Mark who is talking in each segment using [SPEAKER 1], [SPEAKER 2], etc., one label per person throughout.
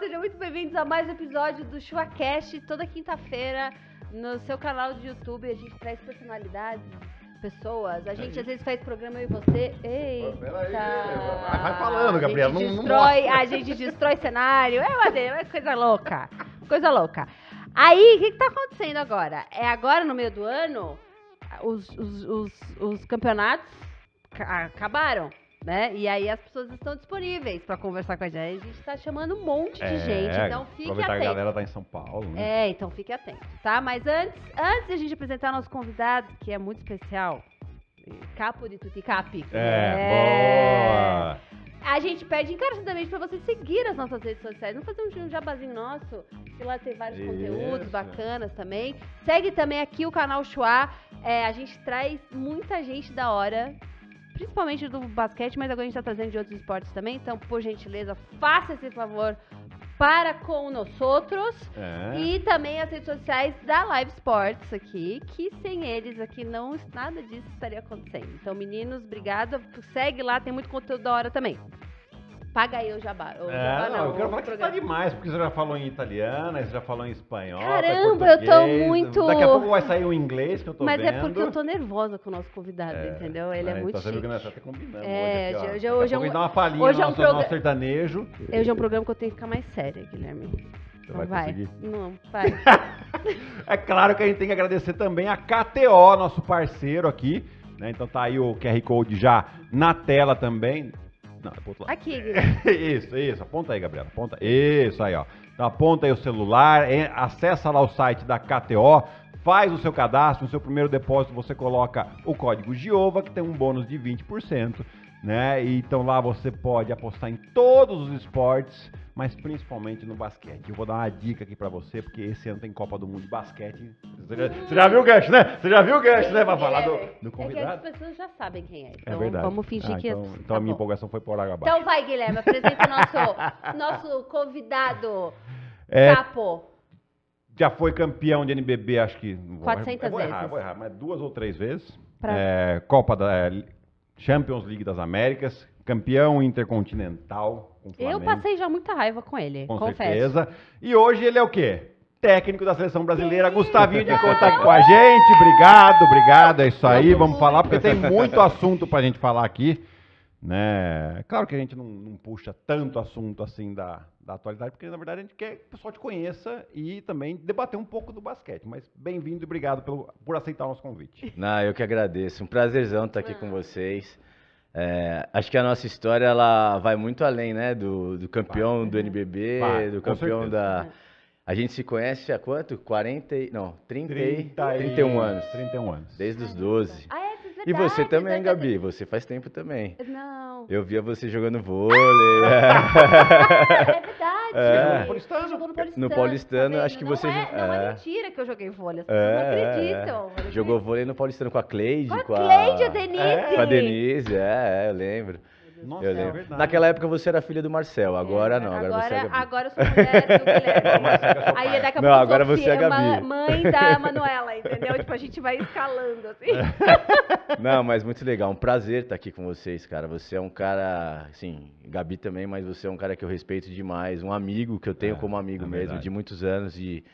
[SPEAKER 1] sejam muito bem-vindos a mais um episódio do ChuaCast. Toda quinta-feira no seu canal de YouTube a gente traz personalidades, pessoas. A gente às vezes faz programa e você. ei vai falando, Gabriel. A gente, não, destrói, não a gente destrói cenário. É uma, é, é coisa louca. Coisa louca. Aí, o que, que tá acontecendo agora? É agora, no meio do ano, os, os, os, os campeonatos acabaram né? E aí as pessoas estão disponíveis para conversar com a gente. A gente está chamando um monte de é, gente, então fique atento. a galera
[SPEAKER 2] tá em São Paulo. Né?
[SPEAKER 1] É, então fique atento, tá? Mas antes, antes de a gente apresentar nosso convidado, que é muito especial, Capo de Tuticapi. É, é, boa! A gente pede encarecidamente para vocês seguir as nossas redes sociais. Vamos fazer um jabazinho nosso, que lá tem vários Isso. conteúdos bacanas também. Segue também aqui o canal Chua. É, a gente traz muita gente da hora principalmente do basquete, mas agora a gente está trazendo de outros esportes também. Então, por gentileza, faça esse favor para com nós outros é. e também as redes sociais da Live Sports aqui, que sem eles aqui não nada disso estaria acontecendo. Então, meninos, obrigado. Segue lá, tem muito conteúdo da hora também. Paga aí o jabá.
[SPEAKER 2] O é, jabá não, eu quero falar que você tá demais, porque você já falou em italiano, você já falou em espanhol. Tá Caramba, eu tô muito. Daqui a pouco vai sair o inglês que eu tô Mas é vendo. Mas é porque eu
[SPEAKER 1] tô nervosa com o nosso convidado, é. entendeu? Ele é ah, é muito então, chique. Você viu que tá combinando. É, hoje, aqui, hoje, hoje, hoje, um... dá uma hoje é um sertanejo. Hoje é um programa que eu tenho que ficar mais séria, Guilherme.
[SPEAKER 2] Você vai, vai
[SPEAKER 1] Não, vai.
[SPEAKER 2] é claro que a gente tem que agradecer também a KTO, nosso parceiro aqui. Né? Então tá aí o QR Code já na tela também. Não, tá pro outro lado. Aqui. É. isso, isso. Aponta aí, Gabriela. Aponta. Isso aí, ó. Então aponta aí o celular, acessa lá o site da KTO, faz o seu cadastro, no seu primeiro depósito você coloca o código GIOVA, que tem um bônus de 20% né? Então lá você pode apostar em todos os esportes, mas principalmente no basquete. Eu vou dar uma dica aqui para você, porque esse ano tem Copa do Mundo de basquete. Você já, viu o gancho, né? Você já viu o gancho, né? Pra falar é? do, é do convidado. É as pessoas
[SPEAKER 1] já sabem quem é. é então é verdade. vamos fingir ah, que... Então, então
[SPEAKER 2] tá a minha bom. empolgação foi por água abaixo.
[SPEAKER 1] Então vai, Guilherme, apresenta o nosso, nosso convidado. É, Capo.
[SPEAKER 2] Já foi campeão de NBB, acho que... 400 vou, vou vezes. Errar, vou errar, mas duas ou três vezes. Pra... É, Copa da... É, Champions League das Américas, campeão intercontinental com o Flamengo. Eu passei já muita raiva com ele, com confesso. certeza. E hoje ele é o quê? Técnico da seleção brasileira, Gustavinho de contato com a gente. Obrigado, obrigado. É isso aí. Vamos falar porque tem muito assunto pra gente falar aqui. Né? Claro que a gente não, não, puxa tanto assunto assim da, da atualidade, porque na verdade a gente quer que o pessoal te conheça e também debater um pouco do basquete. Mas bem-vindo e obrigado pelo, por aceitar o nosso convite.
[SPEAKER 3] Não, eu que agradeço. Um prazerzão estar aqui com ah. vocês. É, acho que a nossa história ela vai muito além né? do, do campeão do uhum. NBB, vai, do campeão da. A gente se conhece há quanto? 40. Não, 30, 30 e... 31 anos. 31 anos. Desde os 12. Ah, é? verdade. E você também, né, Gabi. Você faz tempo também. Não. Eu via você jogando vôlei. é verdade. É. No Paulistano. Jogou no Paulistano. No Paulistano, tá acho que não você. É, não é. é mentira
[SPEAKER 1] que eu joguei vôlei. As pessoas é. não acreditam. Jogou
[SPEAKER 3] vôlei no Paulistano com a Cleide. Com a, com a... Cleide, a Denise. Com a Denise, é, é eu lembro. Nossa, eu lembro. É verdade. Naquela época você era filha do Marcel, é, agora é, não. Agora, agora, você é agora eu sou mulher do Guilherme. É Aí daqui a pouco agora você é a Gabi. mãe da Manuela, entendeu? Tipo, a
[SPEAKER 1] gente vai escalando, assim.
[SPEAKER 3] Não, mas muito legal. Um prazer estar aqui com vocês, cara. Você é um cara, assim, Gabi também, mas você é um cara que eu respeito demais. Um amigo que eu tenho como amigo mesmo, de muitos anos. E... De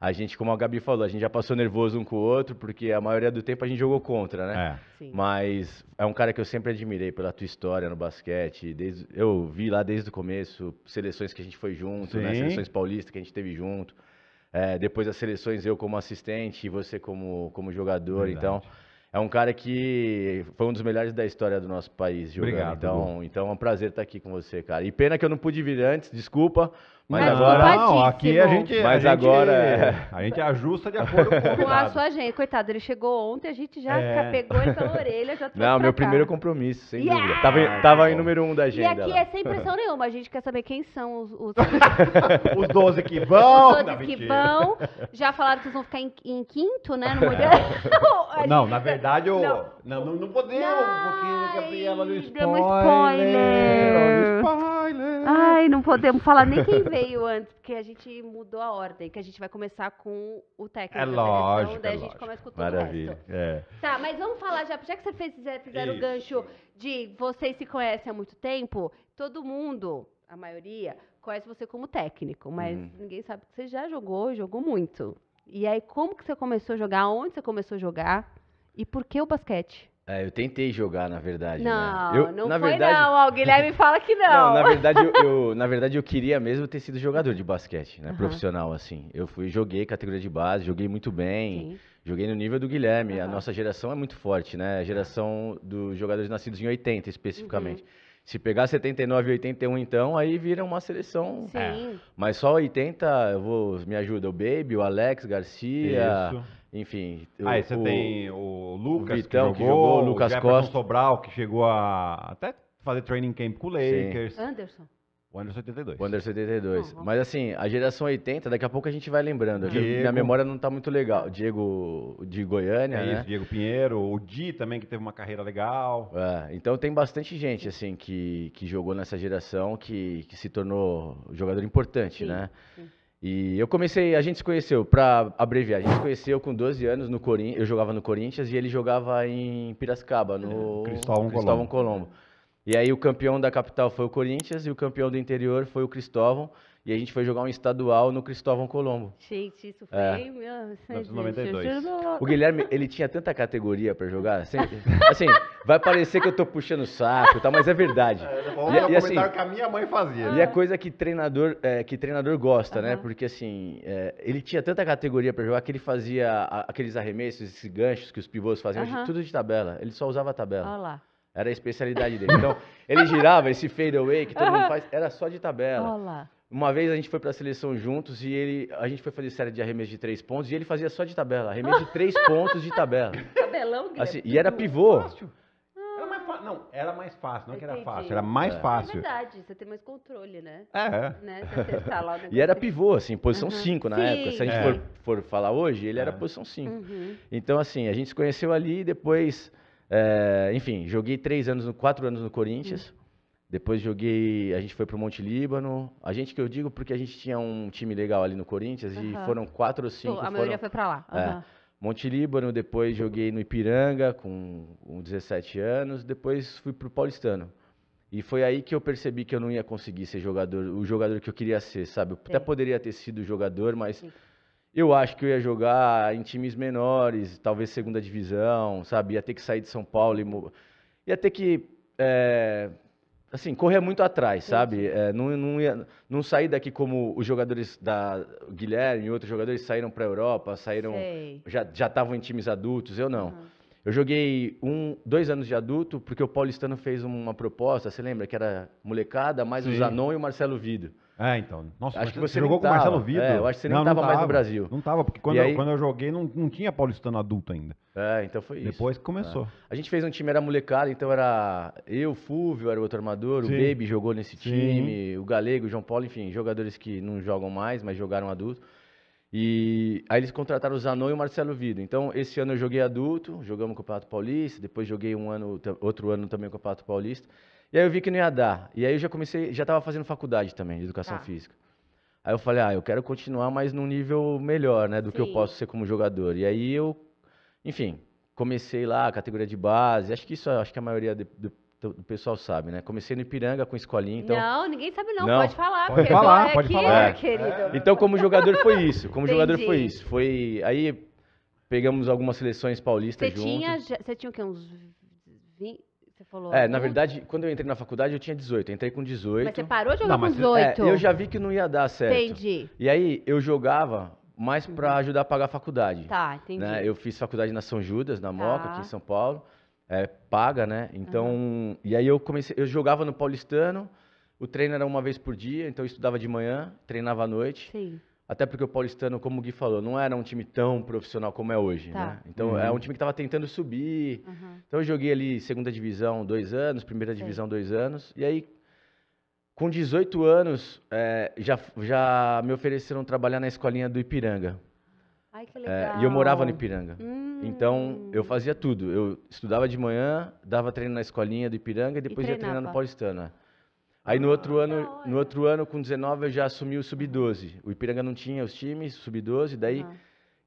[SPEAKER 3] a gente, como a Gabi falou, a gente já passou nervoso um com o outro, porque a maioria do tempo a gente jogou contra, né? É. Mas é um cara que eu sempre admirei pela tua história no basquete. Desde, eu vi lá desde o começo, seleções que a gente foi junto, né? Seleções paulistas que a gente teve junto. É, depois as seleções, eu como assistente e você como, como jogador. Verdade. Então, é um cara que foi um dos melhores da história do nosso país jogando. Obrigado, então, então é um prazer estar aqui com você, cara. E pena que eu não pude vir antes, desculpa. Mas, é, agora não, aqui a gente. Mas a gente, agora. A gente ajusta de acordo com, com a sua
[SPEAKER 1] agenda. Coitado, ele chegou ontem, a gente já é. pegou ele pela orelha, já Não, meu cá. primeiro
[SPEAKER 3] compromisso, sem yeah! dúvida. Tava, ah, tava em tá número um da agenda. E aqui lá. é sem pressão
[SPEAKER 1] nenhuma, a gente quer saber quem são os. Os,
[SPEAKER 2] os 12 que vão! Os 12 não, que mentira. vão.
[SPEAKER 1] Já falaram que vocês vão ficar em, em quinto, né? No modelo.
[SPEAKER 2] não, na verdade, eu. Não, não, não, não podemos,
[SPEAKER 1] porque a Gabriela
[SPEAKER 2] no spoiler.
[SPEAKER 1] spoiler. Ai, não podemos falar nem quem vem veio antes, porque a gente mudou a ordem, que a gente vai começar com o técnico. É lógico. daí é a gente lógico. começa com tudo Maravilha, o resto. É. Tá, mas vamos falar já, já que você fez, fizeram o gancho de vocês se conhecem há muito tempo, todo mundo, a maioria, conhece você como técnico, mas hum. ninguém sabe que você já jogou, jogou muito. E aí, como que você começou a jogar? Onde você começou a jogar? E por que o basquete?
[SPEAKER 3] É, eu tentei jogar, na verdade. Né? Não, né? eu, não na foi verdade...
[SPEAKER 1] não. O Guilherme fala que não. não na verdade, eu,
[SPEAKER 3] eu, na verdade, eu queria mesmo ter sido jogador de basquete, né? Uhum. Profissional, assim. Eu fui, joguei categoria de base, joguei muito bem. Sim. Joguei no nível do Guilherme. Uhum. A nossa geração é muito forte, né? A geração dos jogadores nascidos em 80, especificamente. Uhum. Se pegar 79 e 81, então, aí vira uma seleção. Sim. É. Mas só 80, eu vou, me ajuda o Baby, o Alex
[SPEAKER 2] Garcia, Isso. Enfim. Aí ah, o, você tem o Lucas, o Vitão, que, jogou, que jogou, o Lucas o Costa. Sobral, que chegou a até fazer training camp com o Lakers. Sim. Anderson. O Anderson
[SPEAKER 3] 82. É o Anderson 82. É Mas assim, a geração 80, daqui a pouco a gente vai lembrando. Diego. Minha memória
[SPEAKER 2] não tá muito legal. Diego de Goiânia, é né? isso, né? Diego Pinheiro, o Di também, que teve uma carreira legal.
[SPEAKER 3] É, então tem bastante gente, assim, que, que jogou nessa geração, que, que se tornou jogador importante, Sim. né? Sim. E eu comecei, a gente se conheceu, para abreviar, a gente se conheceu com 12 anos no Corinthians, eu jogava no Corinthians e ele jogava em Piracicaba, no Cristóvão, Cristóvão Colombo. Colombo. E aí o campeão da capital foi o Corinthians e o campeão do interior foi o Cristóvão. E a gente foi jogar um estadual no Cristóvão Colombo. Gente, isso é. foi... É. Meu, 92. O Guilherme, ele tinha tanta categoria para jogar. Assim, assim, vai parecer que eu tô puxando saco, tá, mas é verdade. É, é bom, e, é, e assim, que a minha mãe fazia. E né? é coisa que treinador, é, que treinador gosta, né? Porque assim, é, ele tinha tanta categoria para jogar que ele fazia aqueles arremessos, esses ganchos que os pivôs faziam, tudo de tabela. Ele só usava tabela. Olha lá. Era a especialidade dele. Então, ele girava esse fadeaway que todo mundo faz, era só de tabela. Olha lá. Uma vez a gente foi para a seleção juntos e ele, a gente foi fazer série de arremesso de três pontos e ele fazia só de tabela, arremesso de três pontos de tabela. Tabelão, assim, E era pivô. Fácil.
[SPEAKER 1] Era mais
[SPEAKER 2] Não, era mais fácil, não é que era fácil, era mais É. fácil.
[SPEAKER 3] É
[SPEAKER 1] verdade, você tem mais controle, né?
[SPEAKER 3] É. Né? lá E era pivô, assim, posição Aham. 5 na Sim. época. Se a gente É. for, for falar hoje, ele era é. posição 5. Uhum. Então, assim, a gente se conheceu ali e depois, é, enfim, joguei três anos, quatro anos no Corinthians. Uhum. Depois joguei, a gente foi pro Monte Líbano. A gente que eu digo porque a gente tinha um time legal ali no Corinthians uhum. e foram quatro ou cinco. Pô, a foram, maioria foi pra lá. Uhum. É, Monte Líbano, depois joguei no Ipiranga com, com 17 anos, depois fui pro Paulistano. E foi aí que eu percebi que eu não ia conseguir ser jogador, o jogador que eu queria ser, sabe? Eu até poderia ter sido jogador, mas Sim. eu acho que eu ia jogar em times menores, talvez segunda divisão, sabe? Ia ter que sair de São Paulo, e... ia ter que é, assim, correr muito atrás, sabe? É, não, não, ia, não sair daqui como os jogadores da Guilherme e outros jogadores saíram para a Europa, saíram, Sei. já estavam em times adultos, eu não. Uhum. Eu joguei um, dois anos de adulto porque o Paulistano fez uma proposta, você lembra? Que era molecada, mais Sim. o Zanon e o Marcelo Vido. É, então. Nossa, acho que você jogou com o Marcelo Vitor. É, eu acho que você não, nem mais no Brasil. Não estava porque quando, eu, quando
[SPEAKER 2] eu joguei não, não tinha paulistano adulto ainda. É, então foi isso. Depois que começou. É.
[SPEAKER 3] A gente fez um time, era molecada, então era eu, Fúvio, era o outro armador, Sim. o Baby jogou nesse Sim. time, o Galego, o João Paulo, enfim, jogadores que não jogam mais, mas jogaram adulto. E aí eles contrataram o Zanon e o Marcelo Vido. Então, esse ano eu joguei adulto, jogamos o Campeonato Paulista, depois joguei um ano, outro ano também o Campeonato Paulista. E aí eu vi que não ia dar. E aí eu já comecei, já estava fazendo faculdade também de educação tá. física. Aí eu falei, ah, eu quero continuar, mas num nível melhor, né, do Sim. que eu posso ser como jogador. E aí eu, enfim, comecei lá, categoria de base. Acho que isso, acho que a maioria de, de, pessoal sabe, né? Comecei no Ipiranga com escolinha, então... Não,
[SPEAKER 1] ninguém sabe não, não. pode falar. Pode falar, é pode aqui, falar. Né, é. Querido. Então, como jogador foi isso, como Entendi. jogador foi isso.
[SPEAKER 3] Foi, aí pegamos algumas seleções paulistas juntos. Tinha,
[SPEAKER 1] você tinha o quê, uns 20, você falou. É, né? na verdade,
[SPEAKER 3] quando eu entrei na faculdade, eu tinha 18. Eu entrei com 18. Mas você parou de jogar não, com 18? É, é, eu já vi que não ia dar certo. Entendi. E aí, eu jogava mais para uhum. ajudar a pagar a faculdade.
[SPEAKER 1] Tá, entendi. Né?
[SPEAKER 3] Eu fiz faculdade na São Judas, na tá. Moca, tá. aqui em São Paulo. É, paga, né? Então, uhum. e aí eu comecei, eu jogava no paulistano, o treino era uma vez por dia, então eu estudava de manhã, treinava à noite. Sim. Até porque o Paulistano, como o Gui falou, não era um time tão profissional como é hoje, tá. né? Então, uhum. é um time que estava tentando subir. Uhum. Então, eu joguei ali segunda divisão dois anos, primeira Sim. divisão dois anos. E aí, com 18 anos, é, já, já me ofereceram trabalhar na escolinha do Ipiranga. Ai, que legal. É, e eu morava no Ipiranga. Hum. Então, eu fazia tudo. Eu estudava de manhã, dava treino na escolinha do Ipiranga e depois e ia treinar no Paulistano. É. Aí no outro ano, no outro ano com 19 eu já assumi o sub-12. O Ipiranga não tinha os times sub-12, daí ah.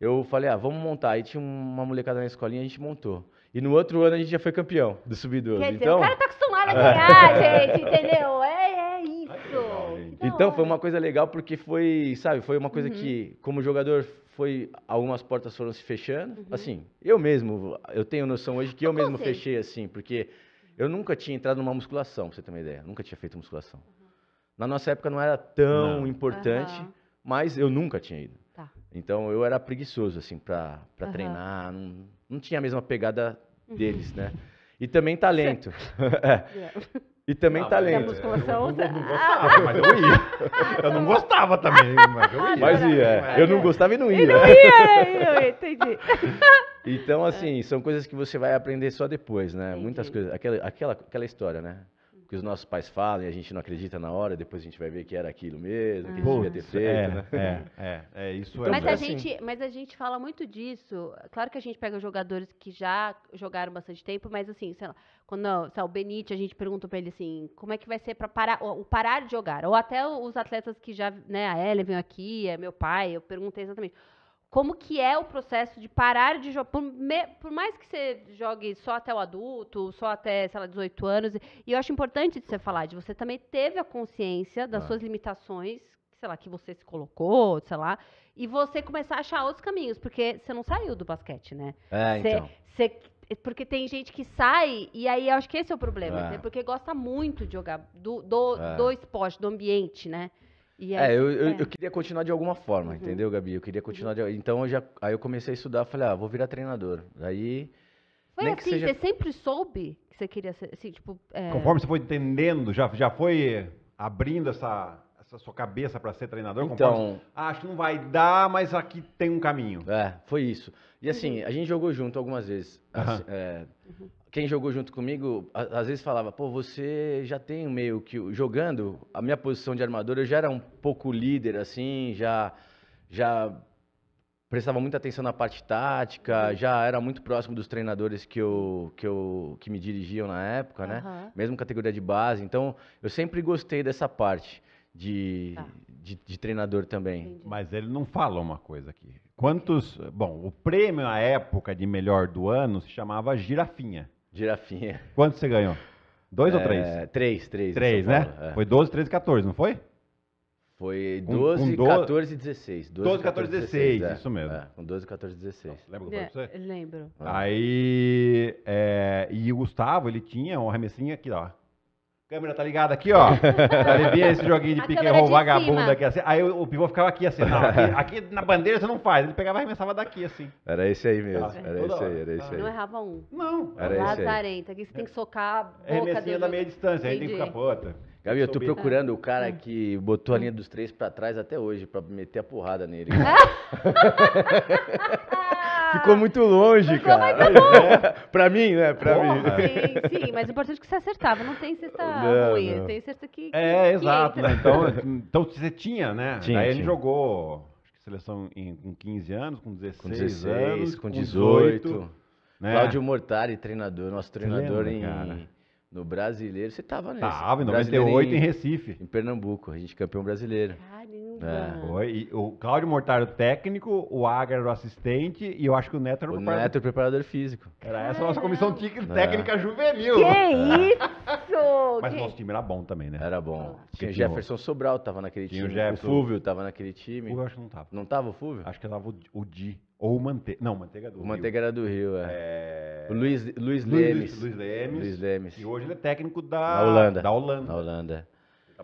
[SPEAKER 3] eu falei: "Ah, vamos montar". Aí tinha uma molecada na escolinha, a gente montou. E no outro ano a gente já foi campeão do sub-12. Quer dizer, então, o cara tá acostumado a ganhar, gente, entendeu?
[SPEAKER 1] É, é isso. Tá
[SPEAKER 3] então, foi uma coisa legal porque foi, sabe, foi uma coisa uhum. que como jogador foi algumas portas foram se fechando. Uhum. Assim, eu mesmo, eu tenho noção hoje que eu, eu mesmo assim? fechei assim, porque eu nunca tinha entrado numa musculação, pra você ter uma ideia. Nunca tinha feito musculação. Uhum. Na nossa época não era tão não. importante, uhum. mas eu nunca tinha ido. Tá. Então eu era preguiçoso, assim, pra, pra uhum. treinar. Não, não, tinha a mesma pegada uhum. deles, né? E também talento. yeah. E também ah, talento. Musculação, eu, não tá- ah. gostava, mas eu ia. Ah, eu não tá gostava também, mas eu ah, ia. Mas ia. É. Eu não gostava e não ia. E não ia, eu
[SPEAKER 1] entendi.
[SPEAKER 3] Então, é. assim, são coisas que você vai aprender só depois, né? Entendi. Muitas coisas. Aquela, aquela, aquela história, né? que os nossos pais falam e a gente não acredita na hora, depois a gente vai ver que era aquilo mesmo, que ah. devia ter feito, é, né? É, é, é isso então, é. Mas a, gente,
[SPEAKER 1] assim. mas a gente fala muito disso. Claro que a gente pega jogadores que já jogaram bastante tempo, mas assim, sei lá, quando sei lá, o Benite, a gente pergunta para ele assim, como é que vai ser para parar, o parar de jogar? Ou até os atletas que já, né, a Ellen veio aqui, é meu pai, eu perguntei exatamente como que é o processo de parar de jogar. Por, por, mais que você jogue só até o adulto, só até, sei lá, 18 anos, e eu acho importante você falar, de você também teve a consciência das ah. suas limitações, sei lá, que você se colocou, sei lá, e você começar a achar outros caminhos, porque você não saiu do basquete, né?
[SPEAKER 2] É, você, então.
[SPEAKER 1] Você é, porque tem gente que sai e aí eu acho que esse é o problema, é. Né? porque gosta muito de jogar do, do, é. do esporte, do ambiente, né? É, aí, é, eu, eu, é. eu,
[SPEAKER 3] queria continuar de alguma forma, uhum. entendeu, Gabi? Eu queria continuar de uhum. Então eu já. Aí
[SPEAKER 2] eu comecei a estudar, falei, ah, vou virar treinador. Aí. Foi assim, seja... você
[SPEAKER 1] sempre soube que você queria ser, assim, tipo. É... Conforme você
[SPEAKER 2] foi entendendo, já, já foi abrindo essa, essa sua cabeça para ser treinador? Então. Conforme, ah, acho que não vai dar, mas aqui tem um caminho. É,
[SPEAKER 3] foi isso. E assim, uhum. a gente jogou junto algumas vezes. Assim, é, uhum quem jogou junto comigo, às vezes falava, pô, você já tem meio que. Jogando, a minha posição de armador, eu já era um pouco líder, assim, já. já prestava muita atenção na parte tática, uhum. já era muito próximo dos treinadores que, eu, que, eu, que me dirigiam na época, né? Uhum. Mesmo categoria de base. Então, eu sempre gostei dessa parte
[SPEAKER 2] de, tá. de, de, treinador também. Entendi. Mas ele não fala uma coisa aqui. Quantos. Bom, o prêmio na época de melhor do ano se chamava Girafinha. Girafinha. Quanto você ganhou? Dois é, ou três?
[SPEAKER 3] Três, três. Três, né? É. Foi
[SPEAKER 2] 12, 13, 14, não foi? Foi 12, um, um 12
[SPEAKER 3] 14 e 16. 12, 12 14 16, 16 é, isso
[SPEAKER 2] mesmo. É, com 12, 14 e 16. Nossa, lembra o que eu falei pra você? É, lembro. Aí, é, e o Gustavo, ele tinha um remessinho aqui, ó. Câmera tá ligada aqui, ó. Alivia esse joguinho de piqueiro vagabundo aqui. Assim. Aí o, pivô ficava aqui assim. Não, aqui, aqui, na bandeira você não faz. Ele pegava e arremessava daqui assim. Era esse aí mesmo. Tá. Era, esse aí, era esse aí. Não
[SPEAKER 1] errava um. Não. Era esse aí. Lazarenta, que você tem que socar a da meia distância. Aí tem que ficar puta.
[SPEAKER 3] Gabi, eu tô né? procurando o cara hum. que botou a linha dos três pra trás até hoje, pra meter a porrada nele. Ficou muito longe, Ficou cara. Muito tá bom. É, pra mim, né? Pra Porra. mim. Sim, sim,
[SPEAKER 1] mas o importante é que você acertava. Não tem cesta não, ruim, não. tem
[SPEAKER 3] cesta que. é, exato. Entra.
[SPEAKER 2] Né? Então, então você tinha, né? Tinha, Aí tinha. ele jogou acho seleção em, com 15 anos, com 16, com 16 anos, com 18. Com 18 né? né? Cláudio Mortari, treinador, nosso treinador lembra, em. Cara?
[SPEAKER 3] no brasileiro. Você tava nesse. Tava, em 98 em, em
[SPEAKER 2] Recife. Em Pernambuco, a gente campeão brasileiro. Caramba. É. Foi. Ah. E o Cláudio Mortar o técnico, o Agra era o assistente e eu acho que o Neto era o, o preparador. Neto é preparador físico. Era Caramba. essa a nossa comissão técnica é. juvenil. Que isso! Mas que... nosso time era bom também, né? Era bom. Tinha o Jefferson Sobral,
[SPEAKER 3] tava naquele tinha time. O, Jefferson. o Fúvio tava naquele time. O eu acho que não tava. Não tava o Fúvio? Acho que tava o, o Di. Ou o Manteiga. Não, Manteiga do o Rio. Manteiga era do Rio, é. é... O Luiz, Luiz, Luiz Lemes. Luiz Lemes. Luiz Lemes. E hoje ele é técnico da, Holanda. Da Holanda.
[SPEAKER 2] Da Holanda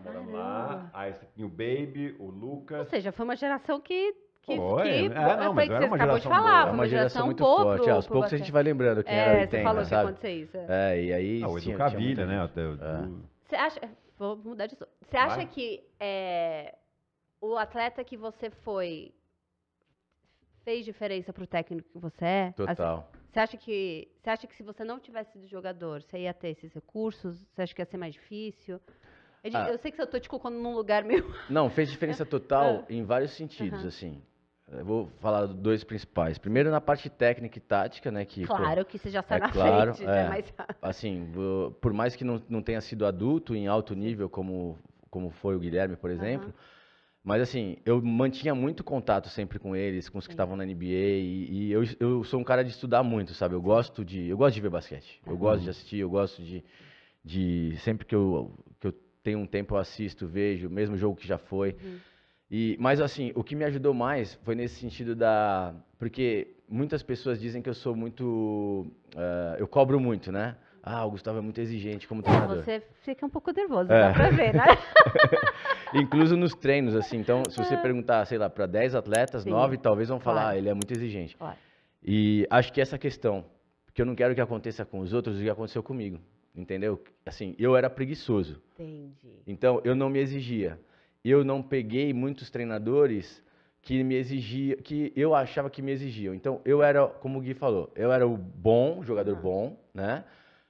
[SPEAKER 2] tá morando Caramba. lá. Aí você tinha o Baby, o Lucas. Ou
[SPEAKER 1] seja, foi uma geração que. Que, foi, que, é, não, foi que você acabou de falar, foi uma, é geração, muito boa, forte. É, aos poucos a gente vai lembrando quem é, era o você falou sabe? aconteceu isso. É.
[SPEAKER 2] é, e aí... Não, né, o Edu Cavilha, né?
[SPEAKER 1] Você acha... Vou mudar de assunto. Você acha que que o atleta que você foi fez diferença pro técnico que você é? Total. Assim, você acha que você acha que se você não tivesse sido jogador, você ia ter esses recursos? Você acha que ia ser mais difícil? É eu, ah. eu sei que eu tô te tipo, colocando num lugar meio.
[SPEAKER 3] Não, fez diferença total ah. em vários sentidos, uhum. assim. Eu vou falar dois principais. Primeiro na parte técnica e tática, né? Que, claro pô, que você já sai é na claro, frente, é, é, mais Assim, por mais que não, não tenha sido adulto em alto nível, como, como foi o Guilherme, por exemplo, uhum. mas assim, eu mantinha muito contato sempre com eles, com os que estavam na NBA, e, e, eu, eu sou um cara de estudar muito, sabe? Eu gosto de, eu gosto de ver basquete, eu gosto de uhum. assistir, eu gosto de, de sempre que eu, que eu tem um tempo eu assisto, vejo, mesmo jogo que já foi. Uhum. E, mas assim, o que me ajudou mais foi nesse sentido da. Porque muitas pessoas dizem que eu sou muito. Uh, eu cobro muito, né? Ah, o Gustavo é muito exigente como treinador.
[SPEAKER 1] Você fica um pouco nervoso, é. dá pra ver, né?
[SPEAKER 3] Incluso nos treinos, assim. Então, se você é. perguntar, sei lá, para 10 atletas, 9 talvez vão falar, claro. ah, ele é muito exigente. Claro. E acho que essa questão, porque eu não quero que aconteça com os outros o que aconteceu comigo. Entendeu? Assim, eu era preguiçoso. Entendi. Então, eu não me exigia. Eu não peguei muitos treinadores que me exigia, que eu achava que me exigiam. Então, eu era, como o Gui falou, eu era o bom, jogador ah. bom, né?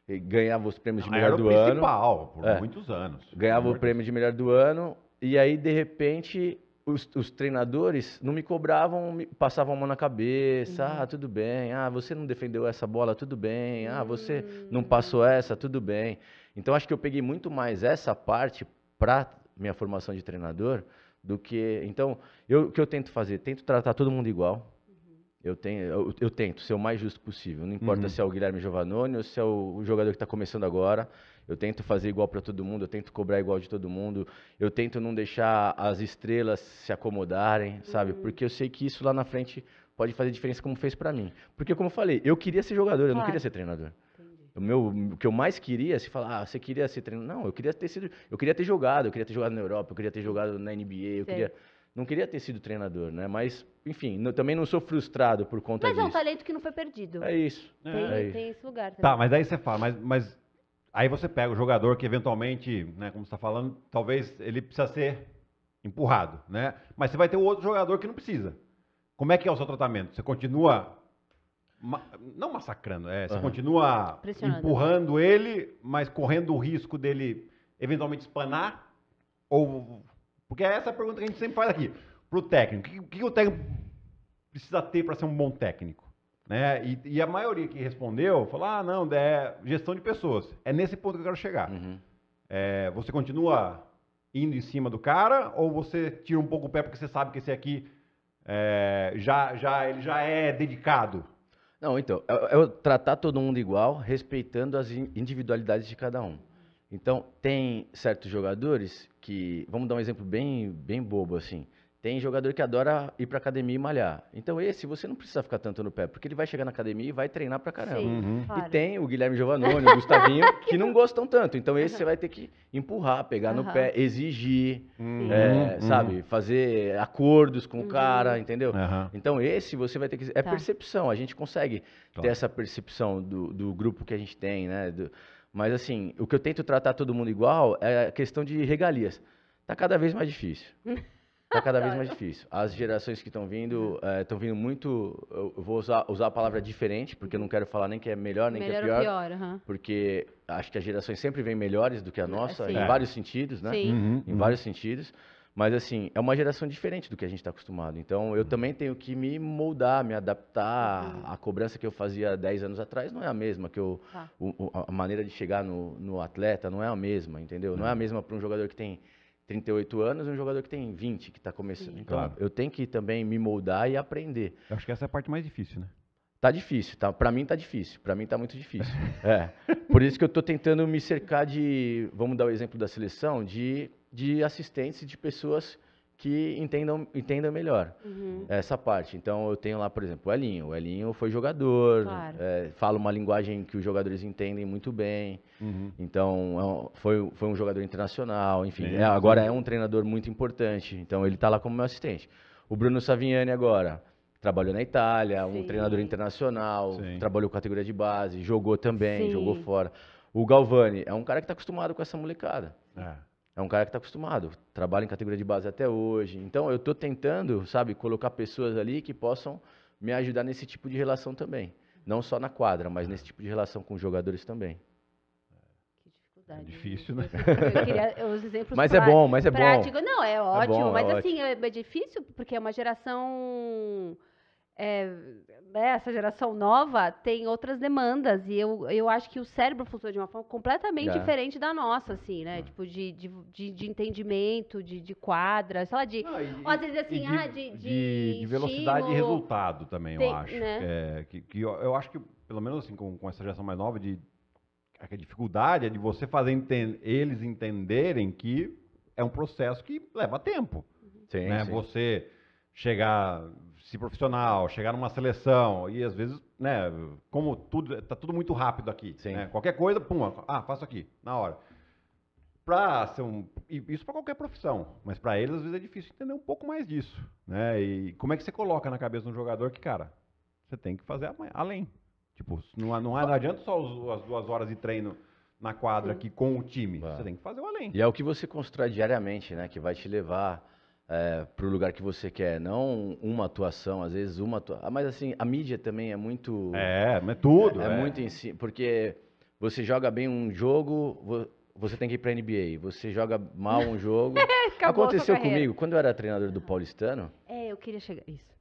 [SPEAKER 3] E ganhava os prêmios de melhor do ano. Era o principal, por é. muitos anos. Ganhava o prêmio de melhor do ano, e aí, de repente, os, os, treinadores não me cobravam, me passavam a mão na cabeça, uhum. ah, tudo bem, ah, você não defendeu essa bola, tudo bem, ah, você não hum. passou essa, tudo bem. Então acho que eu peguei muito mais essa parte para minha formação de treinador do que, então, eu, o que eu tento fazer, tento tratar todo mundo igual. Uhum. Eu, tenho, eu, eu, tento ser o mais justo possível. Não importa uhum. se é o Guilherme Giovannone ou se é o, o jogador que está começando agora. Eu tento fazer igual para todo mundo, eu tento cobrar igual de todo mundo, eu tento não deixar as estrelas se acomodarem, sabe? Uhum. Porque eu sei que isso lá na frente pode fazer diferença como fez para mim. Porque como eu falei, eu queria ser jogador, claro. eu não queria ser treinador. O, meu, o que eu mais queria, se falar, ah, você queria ser treinador. Não, eu queria ter sido. Eu queria ter jogado, eu queria ter jogado na Europa, eu queria ter jogado na NBA, eu queria. Não queria ter sido treinador, né? Mas, enfim, não, também não sou frustrado por
[SPEAKER 2] conta mas disso. Mas é um
[SPEAKER 1] talento que não foi perdido. É isso. É. Tem, é. tem esse lugar. Tá, também.
[SPEAKER 2] Tá, mas aí você fala, mas, mas Aí você pega o jogador que eventualmente, né, como você está falando, talvez ele precisa ser empurrado, né? Mas você vai ter outro jogador que não precisa. Como é que é o seu tratamento? Você continua ma não massacrando, é, você continua né?
[SPEAKER 3] empurrando
[SPEAKER 2] ele, mas correndo o risco dele eventualmente espanar? Ou porque é essa a pergunta que a gente sempre faz aqui pro técnico. O que, que o técnico precisa ter para ser um bom técnico? Né? E, e, a maioria que respondeu falou: ah, não, é gestão de pessoas. É nesse ponto que eu quero chegar. Uhum. É, você continua indo em cima do cara ou você tira um pouco o pé porque você sabe que esse aqui é, já, já, ele já é dedicado? Não, então, eu, eu tratar todo mundo igual, respeitando as individualidades
[SPEAKER 3] de cada um. Então, tem certos jogadores que, vamos dar um exemplo bem, bem bobo assim. Tem jogador que adora ir pra academia e malhar. Então esse você não precisa ficar tanto no pé, porque ele vai chegar na academia e vai treinar pra caramba. Sim, uhum. claro. E tem o Guilherme Giovannone, o Gustavinho, que não gostam tanto. Então esse uhum. você vai ter que empurrar, pegar uhum. no pé, exigir, é, uhum, uhum. sabe? Fazer acordos com o uhum. cara, entendeu? Então esse você vai ter que... É tá. percepção, a gente consegue tá. ter essa percepção do, do grupo que a gente tem, né? Do... Mas assim, o que eu tento tratar todo mundo igual é a questão de regalias. Tá cada vez mais difícil. Tá cada vez mais difícil. As gerações que estão vindo, estão eh, é, vindo muito. Eu vou usar, usar a palavra diferente, porque eu não quero falar nem que é melhor, nem melhor que é pior. pior uhum. Porque acho que as gerações sempre vêm melhores do que a é, nossa, Sim. em é. vários sentidos, né? Sim. Uhum, em uhum. vários sentidos. Mas, assim, é uma geração diferente do que a gente está acostumado. Então, eu uhum. também tenho que me moldar, me adaptar. Uhum. A cobrança que eu fazia 10 anos atrás não é a mesma. que eu, tá. o, A maneira de chegar no, no atleta não é a mesma, entendeu? Não é a mesma para um jogador que tem 38 anos e um jogador que tem 20, que está começando. Sim. Então, claro. eu tenho que também me moldar e aprender.
[SPEAKER 2] Eu acho que essa é a parte mais
[SPEAKER 3] difícil, né? Tá difícil, tá? Para mim tá difícil, para mim tá muito difícil. é. Por isso que eu estou tentando me cercar de, vamos dar o exemplo da seleção, de, de assistentes, de pessoas que entendam, entendam melhor uhum. essa parte. Então eu tenho lá, por exemplo, o Elinho. O Elinho foi jogador, claro. é, fala uma linguagem que os jogadores entendem muito bem. Uhum. Então é foi, foi um jogador internacional, enfim. É, agora é um treinador muito importante, então ele está lá como meu assistente. O Bruno Saviani agora trabalhou na Itália, Sim. um treinador internacional, Sim. trabalhou categoria de base, jogou também, Sim. jogou fora. O Galvani é um cara que está acostumado com essa molecada. É. É um cara que está acostumado, trabalha em categoria de base até hoje. Então eu estou tentando, sabe, colocar pessoas ali que possam me ajudar nesse tipo de relação também. Não só na quadra, mas nesse tipo de relação com os jogadores também. É né?
[SPEAKER 2] difícil, né? Eu queria os exemplos Mas pra, é bom, mas é prático. bom. Não, é ótimo, é bom, mas é assim, ótimo.
[SPEAKER 1] É, é difícil porque é uma geração é, né, essa geração nova tem outras demandas. E eu, eu acho que o cérebro funciona de uma forma completamente é. diferente da nossa, assim, né? É. Tipo, de, de, de, de, entendimento, de, de quadra, sei lá, de. Não, e, ou às vezes assim, de, ah, de. De, de velocidade estilo, e
[SPEAKER 2] resultado também, eu tem, acho. Né? É, que, que eu, eu, acho que, pelo menos assim, com, com essa geração mais nova, de. É a dificuldade é de você fazer enten eles entenderem que é um processo que leva tempo. Sim, né? sim. Você chegar, se profissional, chegar numa seleção e às vezes, né, como tudo, tá tudo muito rápido aqui, né? Qualquer coisa, pum, ah, faço aqui na hora. Pra ser um, isso para qualquer profissão, mas para eles às vezes é difícil entender um pouco mais disso, né? E como é que você coloca na cabeça de um jogador que, cara, você tem que fazer além. Tipo, não, não adianta só as duas horas de treino na quadra aqui com o time. Você tem que fazer o além. E é o que você constrói diariamente, né? Que vai te levar
[SPEAKER 3] é, para o lugar que você quer, não uma atuação, às vezes uma atuação. Ah, mas assim, a mídia também é muito. É, mas tudo. É, é, é. muito em si, porque você joga bem um jogo, você tem que ir para NBA. Você joga mal um jogo. É, Aconteceu comigo, quando eu era treinador do Paulistano.
[SPEAKER 1] É, eu queria chegar. Isso.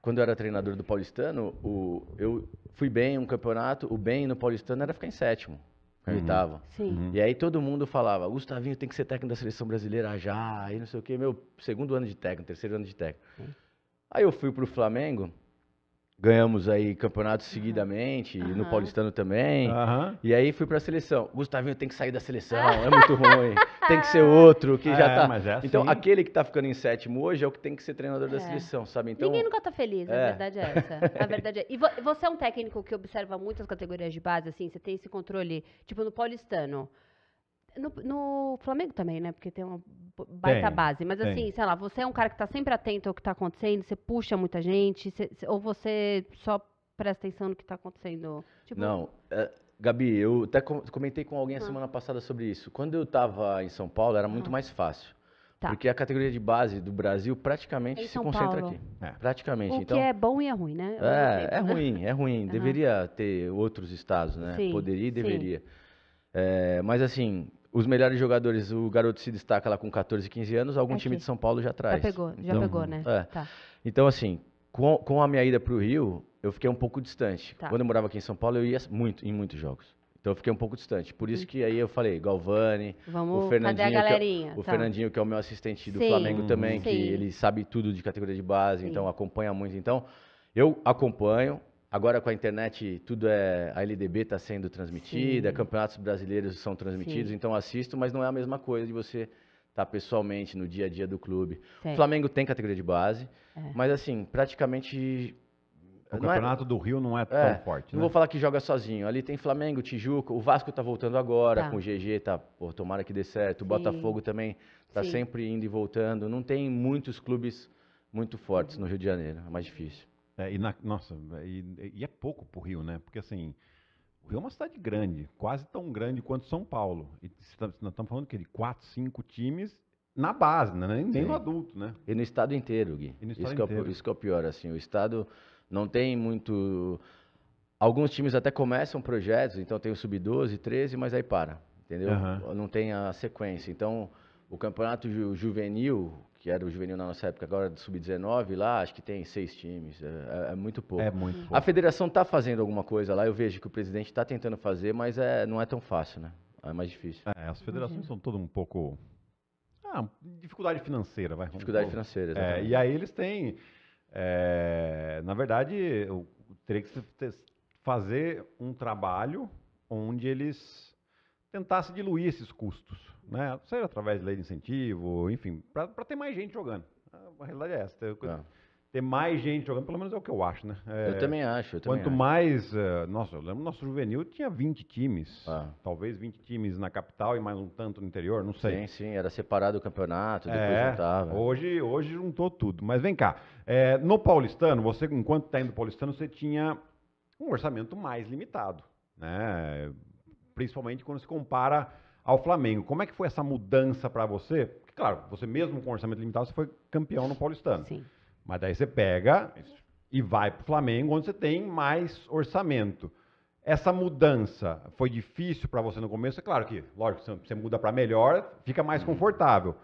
[SPEAKER 3] Quando eu era treinador do Paulistano, o, eu fui bem um campeonato, o bem no Paulistano era ficar em sétimo. Uhum. Sim. Uhum. E aí todo mundo falava, Gustavinho tem que ser técnico da seleção brasileira já, aí não sei o quê, meu segundo ano de técnico, terceiro ano de técnico. Aí eu fui pro Flamengo, ganhamos aí campeonatos seguidamente, uhum. no Paulistano também. Uhum. E aí fui pra seleção. Gustavinho tem que sair da seleção, é muito ruim. Tem que ser outro que é, já tá. É então, assim. Então, aquele que tá ficando em sétimo hoje é o que tem que ser treinador é. da seleção, sabe? Então, Ninguém nunca tá feliz, a é. verdade é essa. A
[SPEAKER 1] verdade é. E vo você é um técnico que observa muitas categorias de base, assim, você tem esse controle, tipo no Paulistano. No, no, Flamengo também, né? Porque tem uma baita tem, base. Mas tem. assim, sei lá, você é um cara que está sempre atento ao que está acontecendo, você puxa muita gente, você, ou você só presta atenção no que está acontecendo? Tipo...
[SPEAKER 3] Não. É, Gabi, eu até comentei com alguém a ah. semana passada sobre isso. Quando eu estava em São Paulo, era muito ah. mais fácil. Tá. Porque a categoria de base do Brasil praticamente é se concentra Paulo. aqui. É. Praticamente. O então, que é
[SPEAKER 1] bom e é ruim, né? é,
[SPEAKER 3] é ruim, é ruim. Uhum. Deveria ter outros estados, né? Sim, Poderia e deveria. É, mas assim, os melhores jogadores, o garoto se destaca lá com 14, 15 anos, algum Aqui. time de São Paulo já traz. Já pegou, já então, pegou, né? É. Tá. Então, assim, com, com a minha ida para o Rio, eu fiquei um pouco distante. Tá. Quando eu morava aqui em São Paulo, eu ia muito, em muitos jogos. Então eu fiquei um pouco distante. Por isso que aí eu falei, Galvani, Vamos, o Fernandinho. Que é, o tá. Fernandinho, que é o meu assistente do sim, Flamengo também, uhum. sim. que ele sabe tudo de categoria de base, então sim. então acompanha muito. Então, eu acompanho, Agora com a internet, tudo é. A LDB está sendo transmitida, Sim. campeonatos brasileiros são transmitidos, Sim. então assisto, mas não é a mesma coisa de você estar tá pessoalmente no dia a dia do clube. Sim. O Flamengo tem categoria de base, é. mas assim, praticamente o é campeonato é, do Rio não é, é, tão forte. Não né? vou falar que joga sozinho. Ali tem Flamengo, Tijuca, o Vasco tá voltando agora, tá. com o GG, tá, pô, tomara que dê certo. O Botafogo também tá Sim. sempre indo e voltando. Não
[SPEAKER 2] tem muitos clubes muito fortes uhum. no Rio de Janeiro, é mais difícil. É, e na, nossa, e, e, é pouco para o Rio, né? Porque assim, o Rio é uma cidade grande, quase tão grande quanto São Paulo. E nós estamos falando que de quatro, cinco times na base, né? nem, nem no
[SPEAKER 3] adulto, né? E no estado inteiro, Gui. Estado isso, inteiro. Que é o, isso que é o pior, assim, o estado não tem muito... Alguns times até começam projetos, então tem o sub-12, 13, mas aí para, entendeu? Uhum. Não tem a sequência. Então, o campeonato ju juvenil, que era o juvenil na nossa época, agora do sub-19, lá acho que tem seis times, é, é, é, muito pouco. É muito pouco. A federação está fazendo alguma coisa lá, eu vejo que o presidente está tentando fazer, mas é, não é tão fácil, né?
[SPEAKER 2] É mais difícil. É, as federações são todas um pouco... Ah, dificuldade financeira, vai. Dificuldade financeira, É, e aí eles têm... É, na verdade, eu teria que fazer um trabalho onde eles tentasse diluir esses custos, né? seja através de lei de incentivo, enfim, para ter mais gente jogando. A realidade é essa. Ter, é. ter, mais gente jogando, pelo menos é o que eu acho, né? É, eu também acho. Eu também quanto acho. mais. Uh, nossa, eu lembro nosso juvenil tinha 20 times. Ah. Talvez 20 times na capital e mais um tanto no interior, não sei. Sim, sim, era separado o campeonato, depois é, juntava. Hoje, hoje juntou tudo. Mas vem cá. É, no paulistano, você, enquanto está indo paulistano, você tinha um orçamento mais limitado. Né? principalmente quando se compara ao Flamengo. Como é que foi essa mudança para você? Porque, claro, você mesmo com orçamento limitado, você foi campeão no Paulistano. Sim. Mas daí você pega e vai para o Flamengo, onde você tem mais orçamento. Essa mudança foi difícil para você no começo? É claro que, lógico, você muda para melhor, fica mais confortável.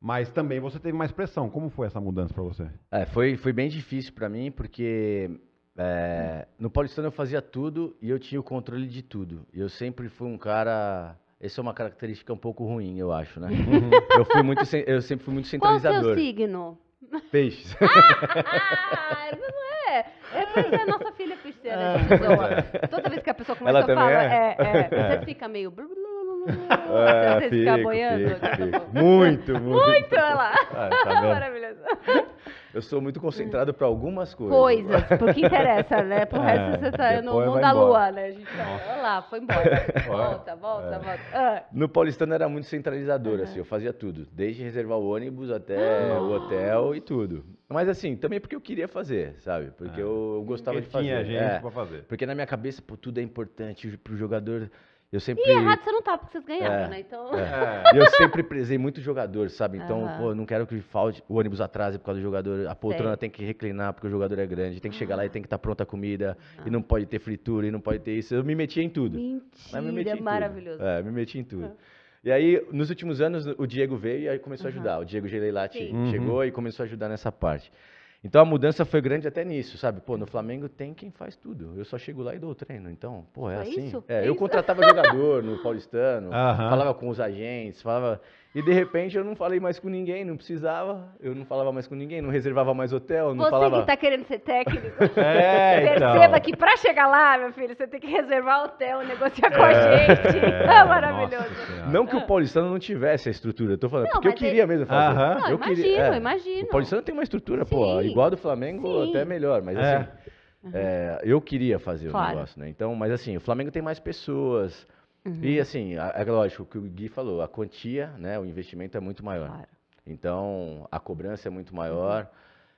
[SPEAKER 2] Mas também você teve mais pressão. Como foi essa mudança para você? É, foi, foi bem difícil para mim, porque
[SPEAKER 3] é, no Paulistano eu fazia tudo e eu tinha o controle de tudo. Eu sempre fui um cara. Essa é uma característica um pouco ruim, eu acho, né? eu, fui muito, eu sempre fui muito centralizador. Qual é o seu signo? Peixes. ah, não é. É, a é, nossa filha é pisciana.
[SPEAKER 1] Ah, é. Toda vez que a pessoa começa a falar, é? É, é, você fica meio...
[SPEAKER 2] É, você fica boiando. Tipo, muito, muito. Muito, ela. Ah, tá
[SPEAKER 3] Maravilhosa. Eu sou muito hum. concentrado para algumas coisas. Coisas, porque interessa, né? Pro é, resto você tá no mundo da lua, né? A gente tá, olha lá, foi embora. Volta, volta, é. volta. Ah. No paulistano era muito centralizador, uhum. assim, eu fazia tudo. Desde reservar o ônibus até oh. o hotel e tudo. Mas assim, também porque eu queria fazer, sabe? Porque ah. eu gostava porque de fazer. Tinha gente é, pra fazer. Porque na minha cabeça, pô, tudo é importante pro jogador eu sempre... E errado você
[SPEAKER 1] não tá, porque vocês ganharam, é, né? Então... É. eu sempre
[SPEAKER 3] prezei muito jogador, sabe? Então, uhum. pô, não quero que falte o ônibus atrase por causa do jogador. A poltrona Sei. tem que reclinar porque o jogador é grande. Tem que chegar lá e ah. tem que estar tá pronta a comida. Uhum. E ah. não pode ter fritura, e não pode ter isso. Eu me meti em tudo. Mentira, me meti é maravilhoso. Tudo. É, me meti em tudo. Uhum. E aí, nos últimos anos, o Diego veio e aí começou a ajudar. O Diego Geleilati uhum. chegou e começou a ajudar nessa parte. Então a mudança foi grande até nisso, sabe? Pô, no Flamengo tem quem faz tudo. Eu só chego lá e dou o treino. Então, pô, é, é assim. Isso? É, eu contratava jogador no paulistano, uh -huh. falava com os agentes, falava. E de repente eu não falei mais com ninguém, não precisava, eu não falava mais com ninguém, não reservava mais hotel, não você falava... Você que
[SPEAKER 1] está querendo ser técnico,
[SPEAKER 3] é, então. perceba então.
[SPEAKER 1] que para chegar lá, meu filho, você tem que reservar hotel, negociar é, com a é, gente, é, ah, maravilhoso.
[SPEAKER 3] Não que o ah. paulistano não tivesse a estrutura, eu tô falando, é não, porque eu é queria ele... mesmo fazer. Aham. Não, eu imagino, queria, é, imagino. O paulistano tem uma estrutura, Sim. pô, igual a do Flamengo, Sim. até melhor, mas assim, uhum. eu queria fazer claro. o negócio, né? Então, mas assim, o Flamengo tem mais pessoas... Uhum. E assim, é lógico, o que o Gui falou, a quantia, né, o investimento é muito maior. Claro. Então, a cobrança é muito uhum. maior. Uhum.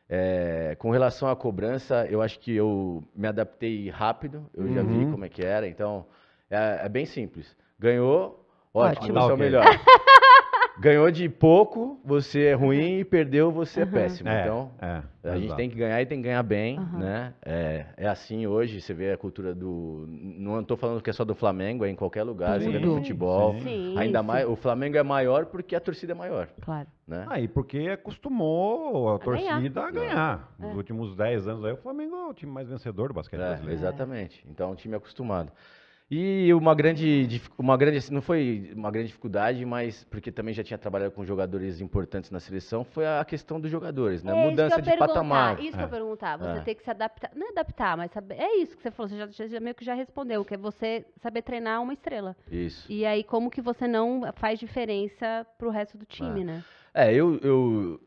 [SPEAKER 3] É, com relação à cobrança, eu acho que eu me adaptei rápido, eu uhum. já vi uhum. como é que era, então é, é bem simples. Ganhou, ótimo, você é o melhor. ganhou de pouco, você é ruim, e perdeu, você é uhum. é péssimo. É, então, é, a exato. gente tem que ganhar e tem que ganhar bem, uhum. né? É, é, assim hoje, você vê a cultura do... Não estou falando que é só do Flamengo, é em qualquer lugar, Tudo. no futebol. Sim, ainda sim. mais,
[SPEAKER 2] o Flamengo é maior porque a torcida é maior. Claro. Né? Ah, e porque acostumou a, a torcida é. ganhar. a é. ganhar. Nos últimos 10 anos aí, o Flamengo é o time mais vencedor do basquete brasileiro. Exatamente. Então, é um time acostumado. E uma grande, uma grande, assim, não
[SPEAKER 3] foi uma grande dificuldade, mas porque também já tinha trabalhado com jogadores importantes na seleção, foi a questão dos jogadores, né? É, Mudança de patamar. Isso é. que eu é. perguntar, você é. tem
[SPEAKER 1] que se adaptar, não é adaptar, mas saber, é isso que você falou, você já, já, meio que já respondeu, que é você saber treinar uma estrela. Isso. E aí como que você não faz diferença pro resto do time, é. né?
[SPEAKER 3] É, eu, eu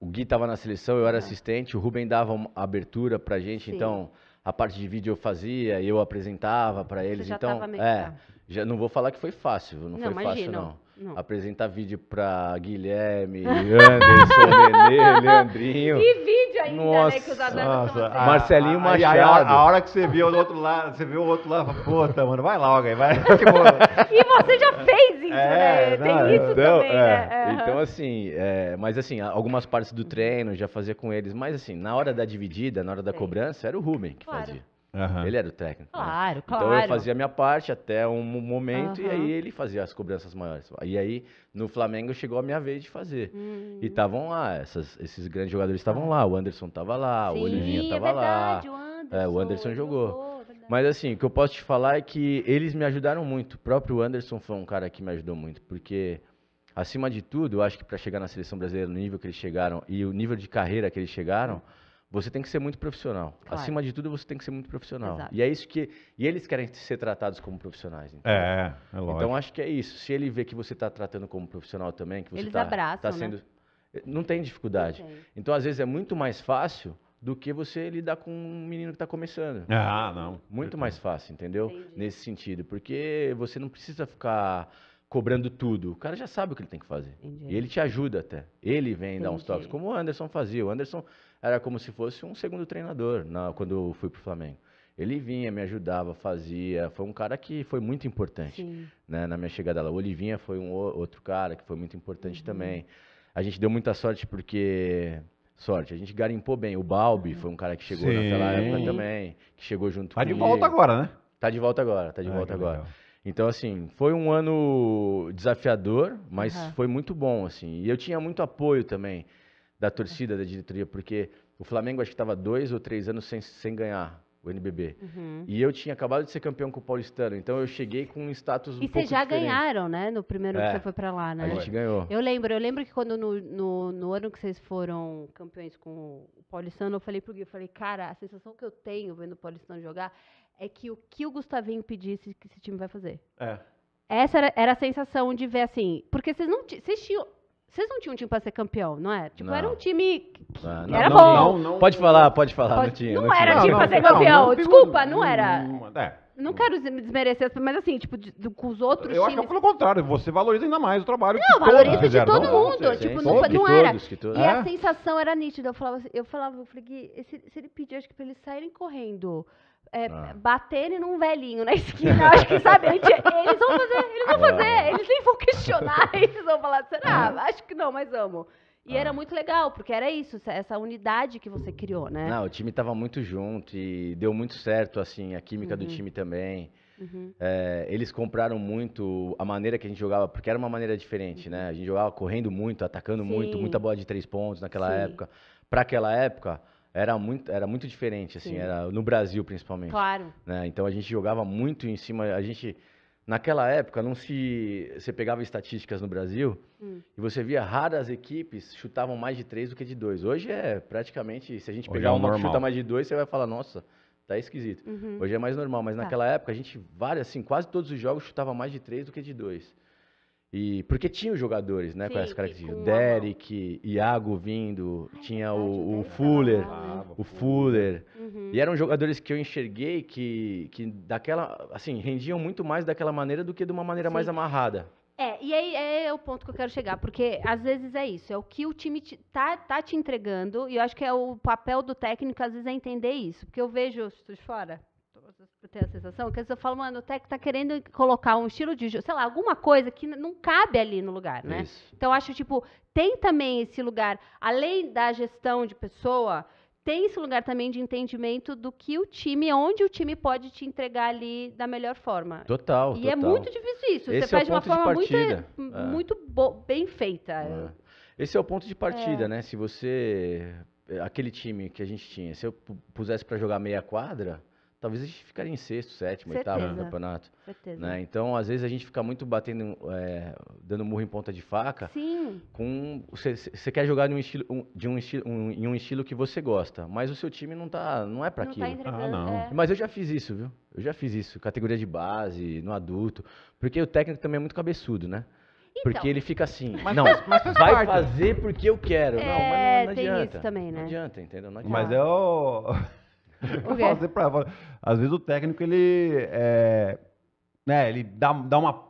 [SPEAKER 3] o Gui estava na seleção, eu era assistente, o Rubem dava uma abertura pra gente, Sim. então a parte de vídeo eu fazia, eu apresentava para eles. Você já então, tava meio é, tá. já não vou falar que foi fácil, não, não foi imagino. fácil não. Não. Apresentar vídeo pra Guilherme, Anderson,
[SPEAKER 1] Renê, Leandrinho. E vídeo ainda, nossa, né? Que os nossa,
[SPEAKER 2] a, Marcelinho Machado. Aí, a, a, hora que você viu o outro lado, você viu o outro lado, puta, mano, vai logo aí, vai. e você já fez isso, é, né? Tem é. isso então, também, é, né? Uhum. Então, assim, é, mas assim, algumas
[SPEAKER 3] partes do treino já fazia com eles, mas assim, na hora da dividida, na hora da Sim. cobrança, era o Ruben que claro. fazia. Uhum. Ele era o técnico. Claro, né? claro. Então eu fazia a minha parte até um momento uhum. e aí ele fazia as cobranças maiores. E aí no Flamengo chegou a minha vez de fazer. Uhum. E estavam hum. lá, essas, esses grandes jogadores estavam ah. lá. O Anderson estava lá, Sim, o Olivinha estava é lá. O Anderson, é, é, o Anderson jogou. jogou Mas assim, o que eu posso te falar é que eles me ajudaram muito. O próprio Anderson foi um cara que me ajudou muito, porque acima de tudo, eu acho que para chegar na seleção brasileira no nível que eles chegaram e o nível de carreira que eles chegaram. Uhum você tem que ser muito profissional. Claro. Acima de tudo, você tem que ser muito profissional. Exato. E é isso que. E eles querem ser tratados como profissionais. Então. É, é lógico. Então acho que é isso. Se ele vê que você está tratando como profissional também, que você está tá, tá né? sendo. Né? Não tem dificuldade. Então, às vezes, é muito mais fácil do que você lidar com um menino que está começando. Ah, não. Muito mais fácil, entendeu? Entendi. Nesse sentido. Porque você não precisa ficar cobrando tudo. O cara já sabe o que ele tem que fazer. Entendi. E ele te ajuda até. Ele vem Entendi. dar uns toques, como o Anderson fazia. O Anderson era como se fosse um segundo treinador na, quando eu fui pro Flamengo. Ele vinha, me ajudava, fazia. Foi um cara que foi muito importante né, na minha chegada lá. O Olivinha foi um outro cara que foi muito importante uhum. também. A gente deu muita sorte porque sorte. A gente garimpou bem. O Balbi foi um cara que chegou Sim. naquela época também, que chegou junto tá comigo. Tá de volta agora, né? Tá de volta agora, tá de ah, volta agora. Legal. Então, assim, foi um ano desafiador, mas uhum. foi muito bom, assim. E eu tinha muito apoio também da torcida, da diretoria, porque o Flamengo acho que estava dois ou três anos sem, sem ganhar o NBB. Uhum. E eu tinha acabado de ser campeão com o Paulistano, então eu cheguei com um status um E vocês já diferente. ganharam, né?
[SPEAKER 1] No primeiro é, que você foi para lá, né? A gente ganhou. Eu lembro, eu lembro que quando no, no, no, ano que vocês foram campeões com o Paulistano, eu falei pro Gui, eu falei, cara, a sensação que eu tenho vendo o Paulistano jogar é que o que o Gustavinho pedisse que esse time vai fazer. É. Essa era, era a sensação de ver assim, porque vocês não vocês tinham vocês não tinham um time para ser campeão, não é? Tipo, não. era um time
[SPEAKER 3] que não, era não, bom. Não, pode falar, pode falar. Pode, não tinha. Não, era time para ser campeão.
[SPEAKER 1] Desculpa, não era. É. Não quero desmerecer, mas assim, tipo, de, de, com os outros Eu times... acho que é
[SPEAKER 2] pelo contrário, você valoriza ainda mais o trabalho Não, valoriza de todo mundo, tipo, não, tipo, não, não era. Todos, e é? a
[SPEAKER 1] sensação era nítida, eu falava, eu falava, eu falei que se, se ele pedir, acho que pra eles saírem correndo... É, ah. baterem num velhinho na esquina, acho que, sabe, gente, eles vão fazer, eles vão fazer, eles nem vão questionar, eles vão falar, será? Acho que não, mas amo. E ah. era muito legal, porque era isso, essa unidade que você criou, né? Não, o
[SPEAKER 3] time estava muito junto e deu muito certo, assim, a química uhum. do time também. Uhum. É, eles compraram muito a maneira que a gente jogava, porque era uma maneira diferente, né? uhum. né? A gente jogava correndo muito, atacando Sim. muito, muita bola de três pontos naquela Sim. época. Para aquela época, era muito, era muito diferente, assim, Sim. era no Brasil principalmente. Claro. Né? Então a gente jogava muito em cima, a gente Naquela época, não se. Você pegava estatísticas no Brasil hum. e você via raras equipes chutavam mais de três do que de dois. Hoje é praticamente. Se a gente pegar é uma normal. que chuta mais de dois, você vai falar, nossa, tá esquisito. Uhum. Hoje é mais normal, mas tá. naquela época a gente, várias, assim, quase todos os jogos chutava mais de três do que de dois. E porque tinha os jogadores, né, Sim, com essa característica. Derek, Iago vindo, Ai, tinha ah, o, o Fuller, ah, o Fuller. Uhum. E eram jogadores que eu enxerguei que, que daquela, assim, rendiam muito mais daquela maneira do que de uma maneira Sim. mais amarrada.
[SPEAKER 1] É, e aí é, é o ponto que eu quero chegar, porque às vezes é isso, é o que o time te, tá, tá te entregando, e eu acho que é o papel do técnico, às vezes, é entender isso. Porque eu vejo, estou fora, tem a sensação que às vezes eu falo, mano, o Tec tá querendo colocar um estilo de jogo, sei lá, alguma coisa que não cabe ali no lugar, né? Isso. Então acho, tipo, tem também esse lugar, além da gestão de pessoa, tem esse lugar também de entendimento do que o time, onde o time pode te entregar ali da melhor forma.
[SPEAKER 3] Total. E é total. é muito difícil isso. Esse Você é faz de uma forma de muito, é. muito
[SPEAKER 1] bem feita. É.
[SPEAKER 3] Esse é o ponto de partida, é. né? Se você. Aquele time que a gente tinha, se eu pusesse para jogar meia quadra, talvez a gente ficaria em sexto, sétimo, Certeza. oitavo no campeonato. Certeza. Né? Então, às vezes a gente fica muito batendo, é, dando murro em ponta de faca. Sim. Com você quer jogar de um estilo, um, de um estilo, um, em um estilo que você gosta, mas o seu time não tá, não é para tá aquilo. Tá ah, não. É. Mas eu já fiz isso, viu? Eu já fiz isso, categoria de base, no adulto, porque o técnico também é muito cabeçudo, né? Então. Porque ele fica assim, mas, não, mas faz vai parte. fazer porque eu quero. É, não, mas não, é, não adianta. Tem isso também, né? Não adianta,
[SPEAKER 2] entendeu? Não adianta. Mas é o... fazer pra... Às vezes o técnico, ele, é, né, ele dá, dá uma,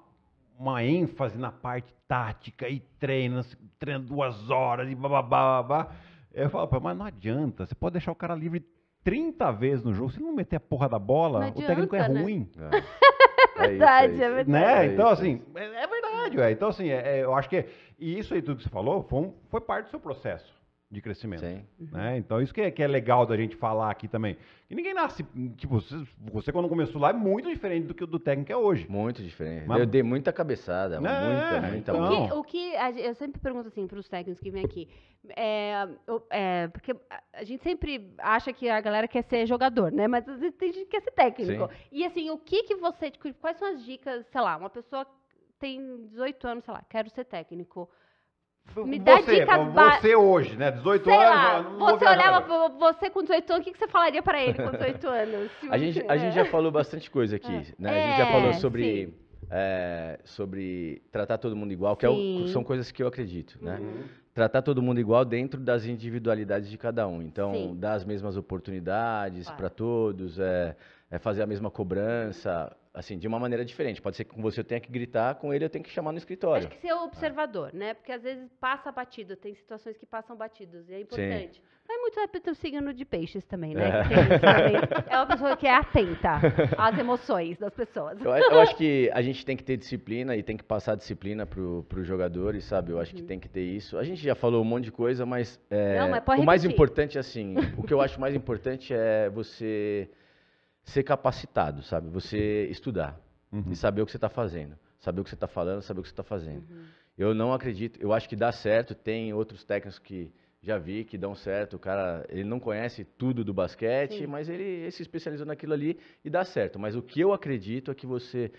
[SPEAKER 2] uma ênfase na parte tática e treina, treina duas horas e bababá. babá. Eu falo, mas não adianta, você pode deixar o cara livre 30 vezes no jogo, se ele não meter a porra da bola, adianta, o técnico é né? ruim. É. É, é. é verdade, isso, é, é né? então, assim, isso. é, verdade. Né? Então, assim, é, verdade, ué. Então, assim, eu acho que. E isso aí, tudo que você falou, foi, um, foi parte do seu processo de crescimento. Sim. Né? Uhum. Então, isso que é, que é legal da gente falar aqui também. Que ninguém nasce. Tipo, você, você quando começou lá é muito diferente do que o do técnico é hoje. Muito diferente. Mas... Eu dei muita cabeçada, é, muita, então. muita, então... O
[SPEAKER 1] que, o que eu sempre pergunto assim para os técnicos que vêm aqui. É, é, porque a gente sempre acha que a galera quer ser jogador, né? Mas tem gente que quer ser técnico. Sim. E assim, o que, que você. Tipo, quais são as dicas, sei lá, uma pessoa tem 18 anos, sei lá, quero ser técnico.
[SPEAKER 2] Me dá você, dicas básicas. Você hoje, né? 18 Sei anos. Lá, não você olhava
[SPEAKER 1] pra você com 18 anos, o que, você falaria para ele com 18 anos? a, gente, a gente já falou
[SPEAKER 3] bastante coisa aqui, é. né? a gente já é, falou sobre. É, sobre tratar todo mundo igual, que é o, são coisas que eu acredito, né? Uhum. Tratar todo mundo igual dentro das individualidades de cada um. Então, Sim. dar as mesmas oportunidades claro. para todos, é, é fazer a mesma cobrança, assim, de uma maneira diferente. Pode ser que com você eu tenha que gritar, com ele eu tenho que chamar no escritório. Acho
[SPEAKER 1] que ser observador, ah. né? Porque às vezes passa batido, tem situações que passam batidos, e é importante. Sim. É muito é o signo de peixes também, né? É. é uma pessoa que é atenta às emoções das pessoas. Eu, eu, acho
[SPEAKER 3] que a gente tem que ter disciplina e tem que passar disciplina pro, pro jogadores, sabe? Eu acho uhum. que tem que ter isso. A gente já falou um monte de coisa, mas, é, Não, mas o mais importante, assim, o que eu acho mais importante é você ser capacitado, sabe? Você estudar uhum. e saber o que você está fazendo, saber o que você está falando, saber o que você está fazendo. Uhum. Eu não acredito, eu acho que dá certo, tem outros técnicos que já vi que dão certo, o cara, ele não conhece tudo do basquete, Sim. mas ele, ele se especializou naquilo ali e dá certo. Mas o que eu acredito é que você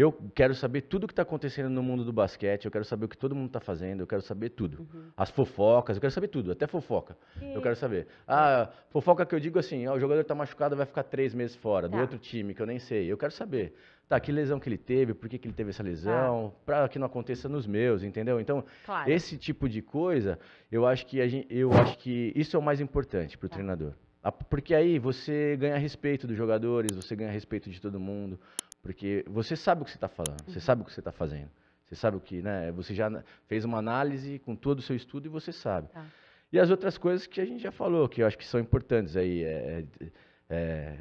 [SPEAKER 3] eu quero saber tudo o que está acontecendo no mundo do basquete, eu quero saber o que todo mundo está fazendo, eu quero saber tudo. Uhum. As fofocas, eu quero saber tudo, até fofoca. E... Eu quero saber. Ah, fofoca que eu digo assim, ó, o jogador está machucado, vai ficar três meses fora, tá. do outro time, que eu nem sei. Eu quero saber. Tá, que lesão que ele teve, por que, que ele teve essa lesão, ah. Tá. para que não aconteça nos meus, entendeu? Então, claro. esse tipo de coisa, eu acho que, gente, eu acho que isso é o mais importante para o tá. treinador. Porque aí você ganha respeito dos jogadores, você ganha respeito de todo mundo. Porque você sabe o que você está falando, você sabe o que você está fazendo. Você sabe o que, né? Você já fez uma análise com todo o seu estudo e você sabe. Tá. E as outras coisas que a gente já falou, que eu acho que são importantes aí. É, é, é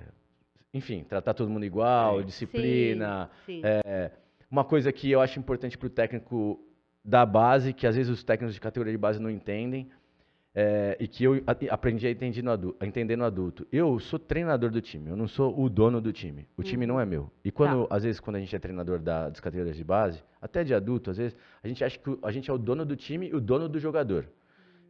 [SPEAKER 3] enfim, tratar todo mundo igual, é. disciplina. Sim, sim. É, uma coisa que eu acho importante para o técnico da base, que às vezes os técnicos de categoria de base não entendem, é, e que eu aprendi a entender no, adulto, a entender no adulto. Eu sou treinador do time, eu não sou o dono do time. O hum. time não é uhum. meu. E quando, tá. às vezes, quando a gente é treinador da, das categorias de base, até de adulto, às vezes, a gente acha que a gente é o dono do time e o dono do jogador.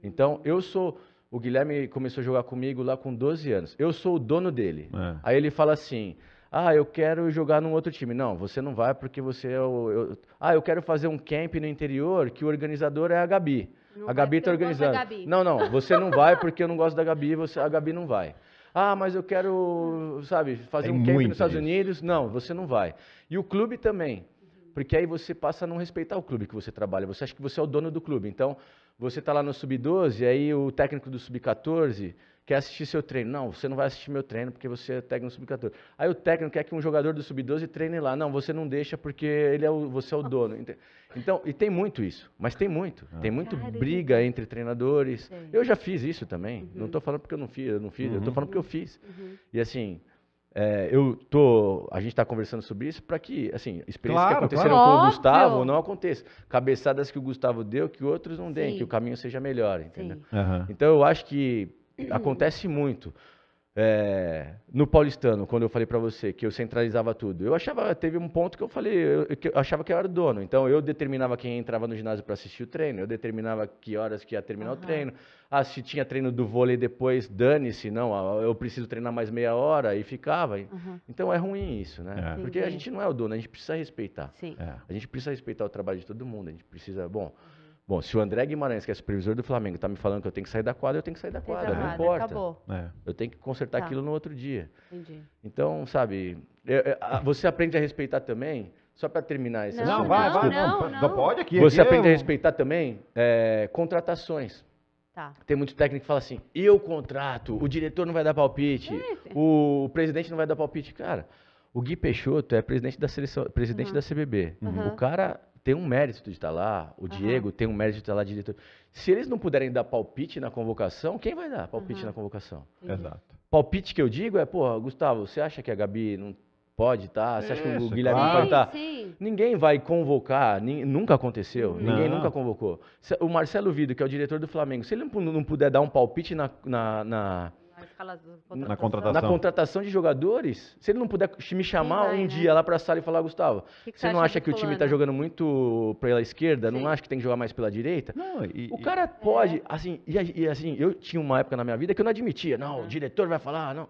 [SPEAKER 3] Então, eu sou. O Guilherme começou a jogar comigo lá com 12 anos. Eu sou o dono dele. É. Aí ele fala assim: ah, eu quero jogar num outro time. Não, você não vai porque você é o. Eu... Ah, eu quero fazer um camp no interior que o organizador é a Gabi a Gabi tá organizando. Gabi. Não, não, você não vai porque eu não gosto da Gabi, você, a Gabi não vai. Ah, mas eu quero, sabe, fazer Tem um camp nos Estados isso. Unidos. Não, você não vai. E o clube também porque aí você passa a não respeitar o clube que você trabalha. Você acha que você é o dono do clube. Então, você está lá no sub-12, aí o técnico do sub-14 quer assistir seu treino. Não, você não vai assistir meu treino porque você é técnico do sub-14. Aí o técnico quer que um jogador do sub-12 treine lá. Não, você não deixa porque ele é o, você é o dono. Então, e tem muito isso, mas tem muito. Ah. Tem muito é briga entre treinadores. Eu já fiz isso também. Não estou uhum. falando porque eu não fiz, eu não fiz, eu estou uhum. falando porque eu fiz. Uhum. E assim, é, eu tô, a gente está conversando sobre isso para que, assim, experiências claro, que aconteceram claro. com o Gustavo não aconteça. Cabeçadas que o Gustavo deu, que outros não deem, Sim. que o caminho seja melhor, entendeu? Uhum. Então eu acho que acontece muito. É, no paulistano, quando eu falei para você que eu centralizava tudo, eu achava, teve um ponto que eu falei, eu, que eu achava que eu era o dono. Então eu determinava quem entrava no ginásio para assistir o treino, eu determinava que horas que ia terminar uhum. o treino. Ah, se tinha treino do vôlei depois, dane-se, não, ah, eu preciso treinar mais meia hora e ficava. Uhum. Então é ruim isso, né? É. Porque a gente não é o dono, a gente precisa respeitar. É. A gente precisa respeitar o trabalho de todo mundo, a gente precisa, bom, Bom, se o André Guimarães, que é supervisor do Flamengo, está me falando que eu tenho que sair da quadra, eu tenho que sair da quadra, não importa. Acabou. É. Eu tenho que consertar tá. aquilo no outro dia. Entendi. Então, sabe, você aprende a respeitar também, só para terminar esse Não, não vai, vai, não, não, pode aqui. Você aqui aprende eu... a é respeitar também é, contratações. Tá. Tem muito técnico que fala assim, eu contrato, o diretor não vai dar palpite, o presidente não vai dar palpite. Cara, o Gui Peixoto é presidente da seleção, presidente uhum. da CBB. Uhum. O cara tem um mérito de estar lá, o uhum. Diego tem um mérito de estar lá, diretor. Se eles não puderem dar palpite na convocação, quem vai dar palpite uhum. na convocação? Exato. Palpite que eu digo é, porra, Gustavo, você acha que a Gabi não pode estar? Você acha que o Guilherme claro. pode estar? Sim, sim. Ninguém vai convocar, nunca aconteceu, não. ninguém nunca convocou. O Marcelo Vido, que é o diretor do Flamengo, se ele não puder dar um palpite na, na, na na contratação. Na contratação de jogadores, se ele não puder me chamar vai, um né? dia lá para a sala e falar, Gustavo, que que você não acha que, o time está jogando muito pela esquerda? Sim. Não acha que tem que jogar mais pela direita? Não, e, o cara e... É. pode, é. assim, e, e, assim, eu tinha uma época na minha vida que eu não admitia não, uhum. o diretor vai falar, não.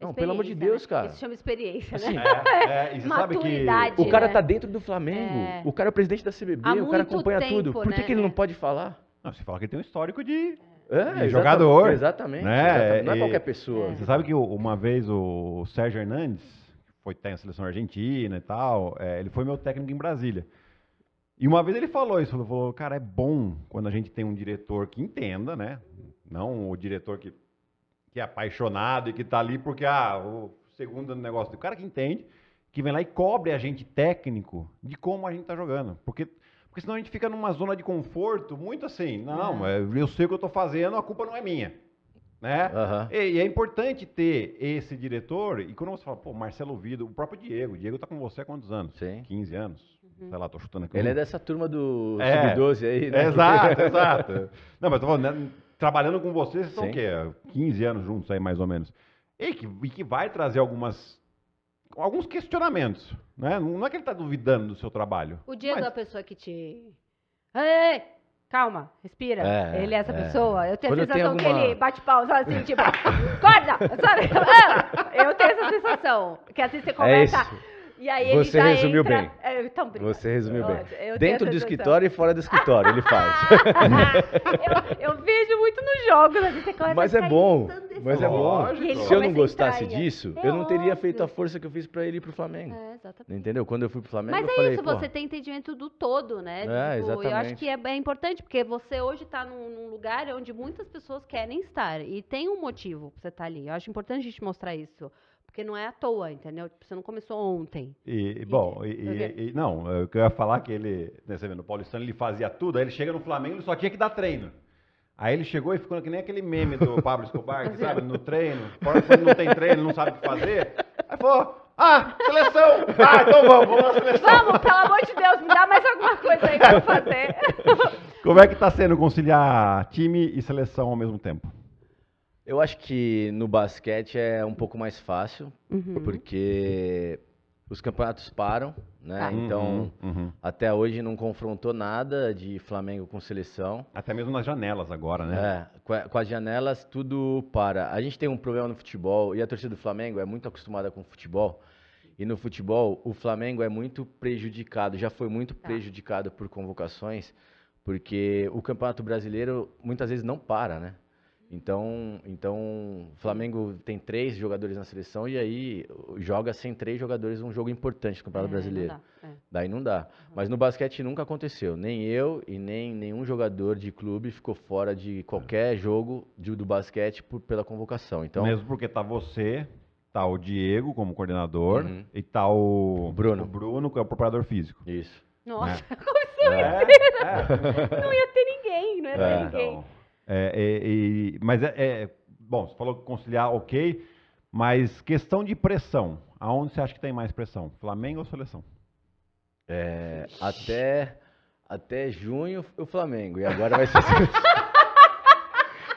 [SPEAKER 3] Não, pelo amor de Deus, né? cara. Isso chama
[SPEAKER 1] experiência, assim, né? É, é, Maturidade, o cara né? tá dentro
[SPEAKER 2] do Flamengo, é. o cara é o presidente da CBB, Há o cara acompanha tempo, tudo. Por que, né? que ele não pode falar? Não, você fala que ele tem um histórico de é, jogador. Exatamente. Né? exatamente. Não é e, qualquer pessoa. Você sabe que uma vez o Sérgio Hernandes, que foi técnico tá da seleção argentina e tal, é, ele foi meu técnico em Brasília. E uma vez ele falou isso, ele falou, cara, é bom quando a gente tem um diretor que entenda, né? Não o diretor que, que é apaixonado e que tá ali porque, ah, o segundo negócio do cara que entende, que vem lá e cobre a gente técnico de como a gente tá jogando. Porque porque senão a gente fica numa zona de conforto muito assim, não, é. eu sei o que eu estou fazendo, a culpa não é minha. Né? Uhum. E, e, é importante ter esse diretor, e quando você fala, pô, Marcelo Vido, o próprio Diego, o Diego está com você há quantos anos? Sim. 15 anos? Uhum. Sei lá, tô chutando aqui. Ele é dessa turma do é. Sub-12 aí, né? Exato, exato. Não, mas tô falando, né, trabalhando com você, vocês são estão o quê? 15 anos juntos aí, mais ou menos. E que, e que vai trazer algumas alguns questionamentos. Né? Não é que ele está duvidando do seu trabalho.
[SPEAKER 1] O dia mas... pessoa que te. Ei, calma, respira. É, ele é essa é. pessoa. Eu tenho Quando a sensação alguma... que ele bate pau, assim, tipo, acorda! Sabe? Ah, eu tenho essa sensação. Que assim você é começa. É e aí Você ele resumiu entra... bem. É, então, Você resumiu bem. Eu Dentro do escritório e fora do escritório, ele faz.
[SPEAKER 3] eu,
[SPEAKER 1] eu, vejo muito nos jogos. Assim, você começa Mas é bom. Mas é bom. Se eu não gostasse é disso, é eu não teria óbvio. feito a
[SPEAKER 3] força que eu fiz para ele ir pro Flamengo. É, exatamente. Entendeu? Quando eu fui pro Flamengo, Mas eu é falei, isso, você
[SPEAKER 1] tem entendimento do todo, né? É, tipo, exatamente. Eu acho que é, é importante, porque você hoje está num, num, lugar onde muitas pessoas querem estar. E tem um motivo pra você estar tá ali. Eu acho importante a gente mostrar isso. Porque não é à toa, entendeu? Tipo, você não começou ontem.
[SPEAKER 2] E, e bom, e, e, não, eu ia falar que ele, né, você vê, no Paulistano ele fazia tudo, aí ele chega no Flamengo e só tinha que dar treino. Aí ele chegou e ficou que nem aquele meme do Pablo Escobar, que, é. sabe, no treino, quando não tem treino, não sabe o que fazer. Aí falou, ah, seleção! Ah, então vamos, vamos na seleção. Vamos, pelo amor de Deus, me dá mais alguma coisa aí pra fazer. Como é que tá sendo conciliar time e seleção ao mesmo tempo?
[SPEAKER 3] Eu acho que no basquete é um pouco mais fácil, uhum. porque os campeonatos param, né? Ah. Então, uhum, uhum. até hoje não confrontou nada de Flamengo com seleção. Até mesmo nas janelas agora, né? É, com, com as janelas tudo para. A gente tem um problema no futebol e a torcida do Flamengo é muito acostumada com o futebol. E no futebol, o Flamengo é muito prejudicado, já foi muito tá. prejudicado por convocações, porque o Campeonato Brasileiro muitas vezes não para, né? Então, então o Flamengo tem três jogadores na seleção e aí joga sem três jogadores um jogo importante no Campeonato é, Brasileiro. Não dá, é. Daí não dá. Uhum. Mas no basquete nunca aconteceu. Nem eu e nem nenhum jogador de clube ficou fora de qualquer é. jogo
[SPEAKER 2] de, do basquete por, pela convocação. Então, Mesmo porque tá você, tá o Diego como coordenador uhum. e tá o, Bruno. O Bruno, que é o preparador físico. Isso. Nossa, é. começou é.
[SPEAKER 1] como isso é, não ia ter ninguém, não ia ter ninguém. Então...
[SPEAKER 2] É, é, é, mas é, Bom, você falou que conciliar, ok. Mas questão de pressão. Aonde você acha que tem mais pressão? Flamengo ou seleção? É, até,
[SPEAKER 3] até junho, o Flamengo. E agora vai ser.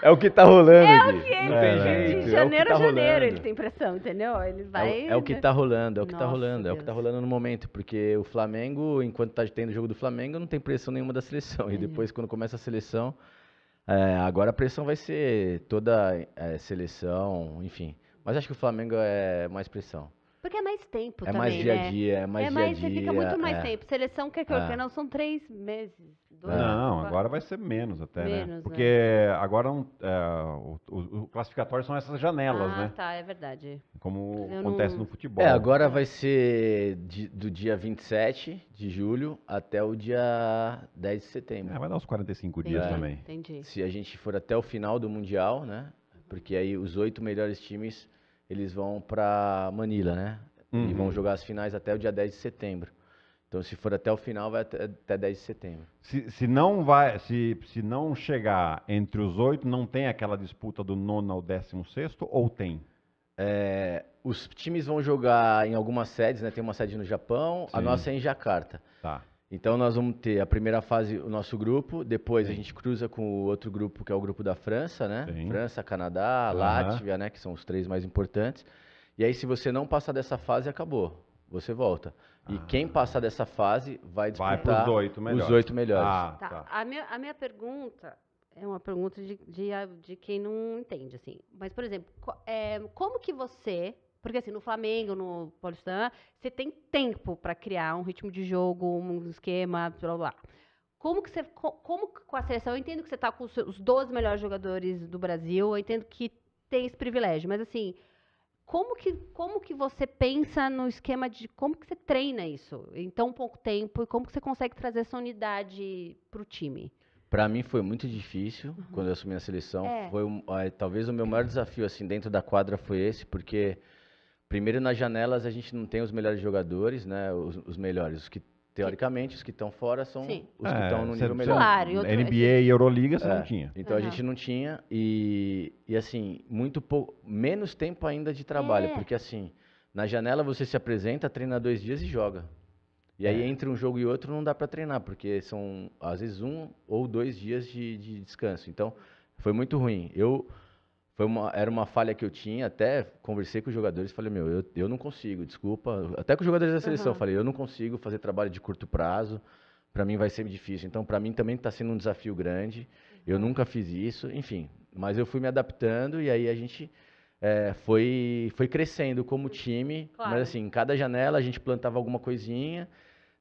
[SPEAKER 3] É o que tá rolando é aqui. É, não tem é, é De é janeiro é tá a janeiro rolando. ele
[SPEAKER 1] tem pressão, entendeu? Ele vai. É o, o que tá rolando, é o que tá Nossa tá
[SPEAKER 3] rolando, Deus. é o que tá rolando no momento. Porque o Flamengo, enquanto tá tendo o jogo do Flamengo, não tem pressão nenhuma da seleção. E uhum. depois, quando começa a seleção, é, agora a pressão vai ser toda é, seleção, enfim. Mas acho que o Flamengo é mais pressão.
[SPEAKER 1] Porque é mais tempo é também, mais dia a né? dia, é mais é dia mais, a dia. Você fica muito mais é. tempo. Seleção quer que eu é. não são três meses. Dois, não, agora vai
[SPEAKER 2] ser menos até, né? menos, né? Porque né? agora um, é, o, o, o, classificatório são essas janelas, ah, né? Ah,
[SPEAKER 1] tá, é verdade.
[SPEAKER 2] Como eu acontece não... no futebol.
[SPEAKER 3] É, agora vai ser de, do dia 27 de julho até o dia 10 de setembro. É, vai dar uns 45 Entendi. dias também. Entendi. Se a gente for até o final do Mundial, né? Porque aí os oito melhores times eles vão para Manila, né? Uhum. E vão jogar as finais até o dia 10 de setembro. Então, se for até o final, vai até, até 10 de
[SPEAKER 2] setembro. Se, se não vai, se, se não chegar entre os oito, não tem aquela disputa do nono ao décimo sexto, ou tem? É, os times vão jogar
[SPEAKER 3] em algumas sedes, né? Tem uma sede no Japão, Sim. a nossa é em Jacarta. Tá. Então nós vamos ter a primeira fase, o nosso grupo, depois Sim. a gente cruza com o outro grupo, que é o grupo da França, né? Sim. França, Canadá, uhum. Látvia, né? Que são os três mais importantes. E aí, se você não passar dessa fase, acabou. Você volta. E ah. quem passar dessa fase vai disputar vai oito melhores. os oito melhores. Ah, tá. Tá. A,
[SPEAKER 1] minha, a minha pergunta é uma pergunta de, de, de quem não entende, assim. Mas, por exemplo, co é, como que você porque assim, no Flamengo, no Paulistão, você tem tempo para criar um ritmo de jogo, um esquema, blá blá. Como que você como com a seleção, eu entendo que você está com os 12 melhores jogadores do Brasil, eu entendo que tem esse privilégio, mas assim, como que, como que você pensa no esquema de como que você treina isso em tão pouco tempo e como que você consegue trazer essa unidade para o time?
[SPEAKER 3] Para mim foi muito difícil uhum. quando eu assumi a seleção. É. Foi é, talvez o meu maior desafio assim dentro da quadra foi esse, porque Primeiro, nas janelas, a gente não tem os melhores jogadores, né? Os, os melhores. Os que, teoricamente, os que estão fora são Sim. os que é, estão é, no nível melhor. Claro, e outro- NBA e Euroliga você É, não tinha. Então a gente não tinha
[SPEAKER 2] e,
[SPEAKER 3] e assim, muito pouco, menos tempo ainda de trabalho, É. porque assim, na janela você se apresenta, treina dois dias e joga. E aí é. entre um jogo e outro não dá para treinar, porque são às vezes um ou dois dias de, de descanso. Então foi muito ruim. Eu foi uma, era uma falha que eu tinha, até conversei com os jogadores falei, meu, eu, eu não consigo, desculpa. Até com os jogadores da seleção, uhum. falei, eu não consigo fazer trabalho de curto prazo, para mim vai ser difícil. Então, para mim também está sendo um desafio grande, eu nunca fiz isso, enfim. Mas eu fui me adaptando e aí a gente é, foi, foi crescendo como time. Claro. Mas assim, em cada janela a gente plantava alguma coisinha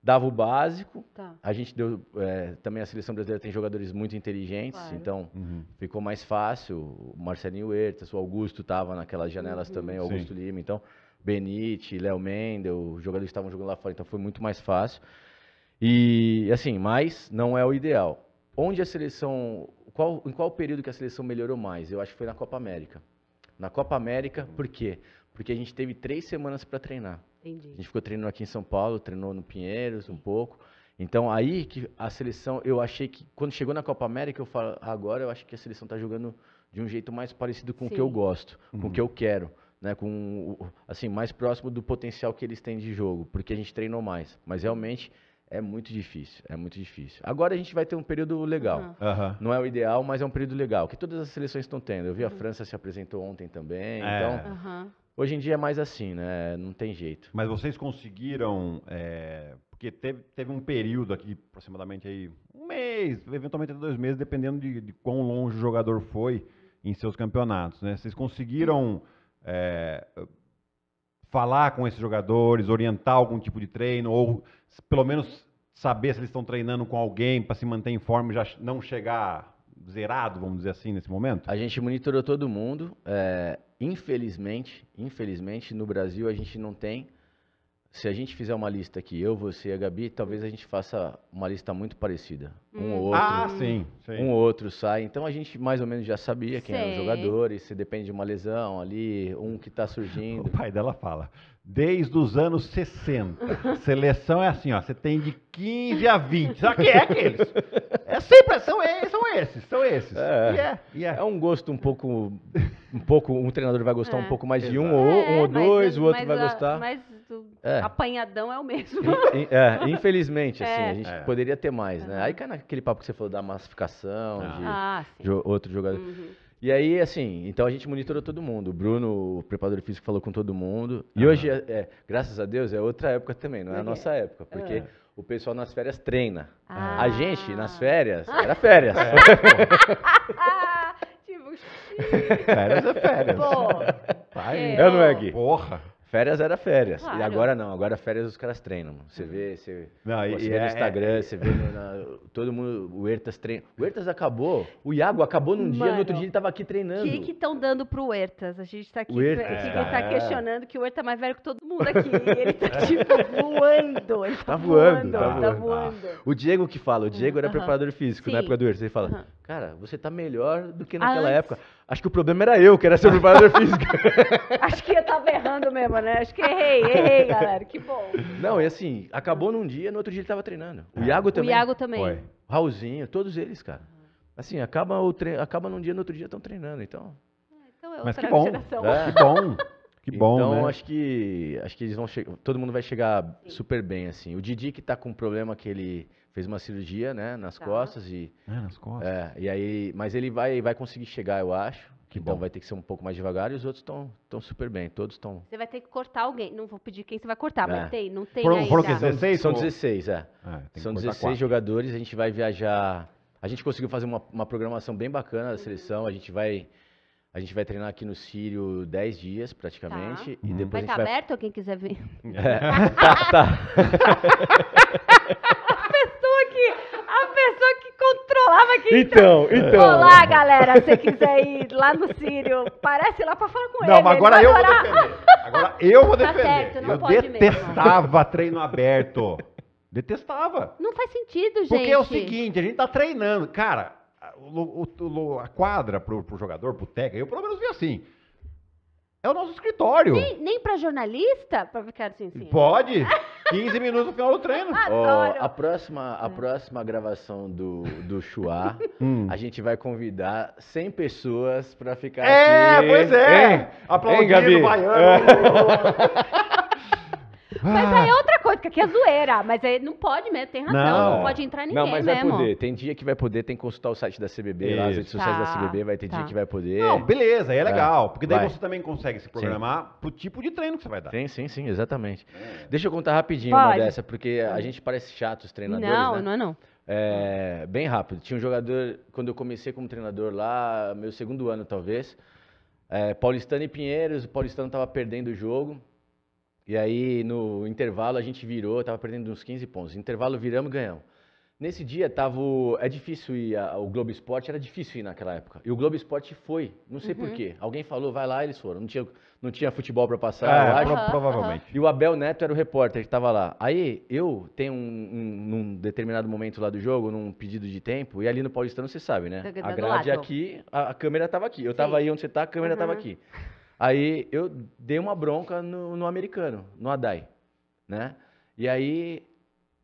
[SPEAKER 3] dava o básico. Tá. A gente deu. É, também a seleção brasileira tem jogadores muito inteligentes, claro. então uhum. ficou mais fácil. O Marcelinho Huertas, o Augusto estava naquelas janelas uhum. também, o Augusto Sim. Lima. Então, Benite, Léo Mendel, os jogadores estavam jogando lá fora, então foi muito mais fácil. E assim, mas não é o ideal. Onde a seleção. Qual, em qual período que a seleção melhorou mais? Eu acho que foi na Copa América. Na Copa América, por quê? Porque a gente teve três semanas para treinar. Entendi. A gente ficou treinando aqui em São Paulo, treinou no Pinheiros um pouco. Então aí que a seleção, eu achei que quando chegou na Copa América, eu falo, agora eu acho que a seleção está jogando de um jeito mais parecido com Sim. o que eu gosto, uhum. com o que uhum. eu quero, né, com assim, mais próximo do potencial que eles têm de jogo, porque a gente treinou mais. Mas realmente é muito difícil, é muito difícil. Agora a gente vai ter um período legal. Uhum. Não é o ideal, mas é um período legal, que todas as seleções estão tendo. Eu vi a uhum.
[SPEAKER 2] França se apresentou ontem também, é. então uhum. Hoje em dia é
[SPEAKER 3] mais assim, né? Não tem
[SPEAKER 2] jeito. Mas vocês conseguiram, é, porque teve, teve um período aqui, aproximadamente aí, um mês, eventualmente até dois meses, dependendo de, de quão longe o jogador foi em seus campeonatos, né? Vocês conseguiram é, falar com esses jogadores, orientar algum tipo de treino, ou pelo menos saber se eles estão treinando com alguém para se manter em forma e já não chegar zerado, vamos dizer assim, nesse momento? A gente monitorou todo mundo. É, Infelizmente, infelizmente no Brasil a gente não tem
[SPEAKER 3] se a gente fizer uma lista aqui, eu, você e a Gabi, talvez a gente faça uma lista muito parecida. Um hum. ou ah, outro. Ah, sim. sim. Um ou outro sai. Então a gente mais ou menos já sabia quem eram os jogadores, se depende de uma lesão ali, um que está surgindo. O pai dela fala, desde
[SPEAKER 2] os anos 60. Seleção é assim, ó, você tem de 15 a 20. Só que é aqueles. É sempre, são, são esses, são esses. É. é, e é, é. um gosto um
[SPEAKER 3] pouco um pouco, um treinador vai gostar é. um pouco mais de um, é, ou um ou dois, o outro vai gostar. Mas é.
[SPEAKER 1] Apanhadão é o mesmo. In, é, infelizmente, assim, é. a gente é.
[SPEAKER 3] poderia ter mais, né? Aí cai naquele papo que você falou da massificação, ah. de, ah, outro jogador. Uhum. E aí, assim, então a gente monitorou todo mundo. O Bruno, o preparador físico, falou com todo mundo. E uhum. hoje, é, graças a Deus, é outra época também, não é a nossa época, porque o pessoal nas férias treina. Ah. A gente, nas férias, era férias. É, tipo, férias é férias. Pô. é, eu não é, Gui? Porra. Férias era férias. Claro. E agora não, agora férias os caras treinam. Você uhum. vê, você, não, você vê no é, é, Instagram, é, você vê no, na, todo mundo, o Ertas treina. O Ertas acabou, o Iago acabou num Mano, dia, no outro dia ele estava aqui treinando. O que que
[SPEAKER 1] estão dando pro Ertas? A gente está aqui, o Ertas, é, tá questionando que o Ertas é mais velho que todo mundo aqui. Ele está tipo
[SPEAKER 3] voando, ele tá, tá voando, voando, tá voando. Tá voando. Ah, o Diego que fala, o Diego era uh -huh. preparador físico Sim. na época do Ertas, ele fala, uh -huh. cara, você tá melhor do que ah, naquela Antes. época. Acho que o problema era eu, que era ser preparador físico.
[SPEAKER 1] Acho que eu tava errando mesmo, né? Acho que errei, errei, galera. Que bom.
[SPEAKER 3] Não, e assim, acabou num dia, no outro dia ele tava treinando. O é. Iago também. O Iago também. Foi. Raulzinho, todos eles, cara. Assim, acaba, o tre... acaba num dia, no outro dia estão treinando, então. então é Mas que bom. É. que bom.
[SPEAKER 2] Que bom, então, né?
[SPEAKER 3] acho que acho que eles vão che... todo mundo vai chegar super bem assim. O Didi que tá com um problema que ele fez uma cirurgia, né, nas Tá. costas e É, nas costas. é, e aí, mas ele vai vai conseguir chegar, eu acho. Que então bom. vai ter que ser um pouco mais devagar e os outros estão estão super bem, todos estão.
[SPEAKER 1] Você vai ter que cortar alguém. Não vou pedir quem você vai cortar, É. mas tem, não tem Foram- ainda. foram 16
[SPEAKER 3] São 16, é. É, São 16 quatro. jogadores, a gente vai viajar. A gente conseguiu fazer uma, uma programação bem bacana da seleção. Uhum. A gente vai a gente vai treinar aqui no Sírio 10 dias praticamente tá. e uhum. depois Vai a tá gente estar vai
[SPEAKER 1] aberto quem quiser vir.
[SPEAKER 3] É, tá, tá.
[SPEAKER 1] Então, é. então. Olá, galera, se você quiser ir lá no Sírio, parece lá pra falar com não,
[SPEAKER 2] ele. Não, mas agora eu adorar. vou defender. Agora eu vou tá defender. Tá certo, não eu pode detestava mesmo. treino aberto. Detestava.
[SPEAKER 1] Não faz sentido, gente. Porque é o seguinte,
[SPEAKER 2] a gente tá treinando. Cara, o, a quadra pro, pro jogador, pro técnico, eu pelo menos vi assim. É o nosso escritório. Nem,
[SPEAKER 1] nem para jornalista, para ficar
[SPEAKER 2] assim, assim. Pode. 15 minutos no final do treino.
[SPEAKER 3] a próxima, a próxima gravação do, do Chua, hum. a gente vai convidar 100 pessoas pra
[SPEAKER 2] ficar É, aqui. pois é. Hein? Aplaudindo, Gabi? baiano. É.
[SPEAKER 3] Mas
[SPEAKER 1] aí ah. é outra coisa, porque aqui é zoeira. Mas aí não pode mesmo, tem razão. Não, não pode entrar ninguém Não, mas mesmo. vai poder.
[SPEAKER 3] Tem dia que vai poder, tem que consultar o site da CBB, lá, as redes sociais tá, da CBB, vai ter tá. dia que vai poder. Não, beleza, aí é, é legal. Porque daí vai. você também consegue se programar sim. pro tipo de treino que você vai dar. Sim, sim, sim, exatamente. É. Deixa eu contar rapidinho pode. uma dessa, porque a gente parece chato os treinadores, Não, né? não é não. É, bem rápido. Tinha um jogador, quando eu comecei como treinador lá, meu segundo ano talvez, é, Paulistano e Pinheiros, o Paulistano estava perdendo o jogo, e aí, no intervalo, a gente virou, tava perdendo uns 15 pontos. Intervalo, viramos e ganhamos. Nesse dia, tava o... é difícil ir O Globo Esporte, era difícil ir naquela época. E o Globo Esporte foi, não sei uhum. porquê. Alguém falou, vai lá, eles foram. Não tinha, não tinha futebol para passar, é, eu acho. Pro, provavelmente. E o Abel Neto era o repórter que tava lá. Aí, eu tenho um, um num determinado momento lá do jogo, num pedido de tempo, e ali no Paulistano, você sabe, né? Tá, tá a grade aqui, a, a, câmera tava aqui. Eu tava Sim. aí onde você tá, a câmera uhum. tava aqui. Aí eu dei uma bronca no, no americano, no Adai, né? E aí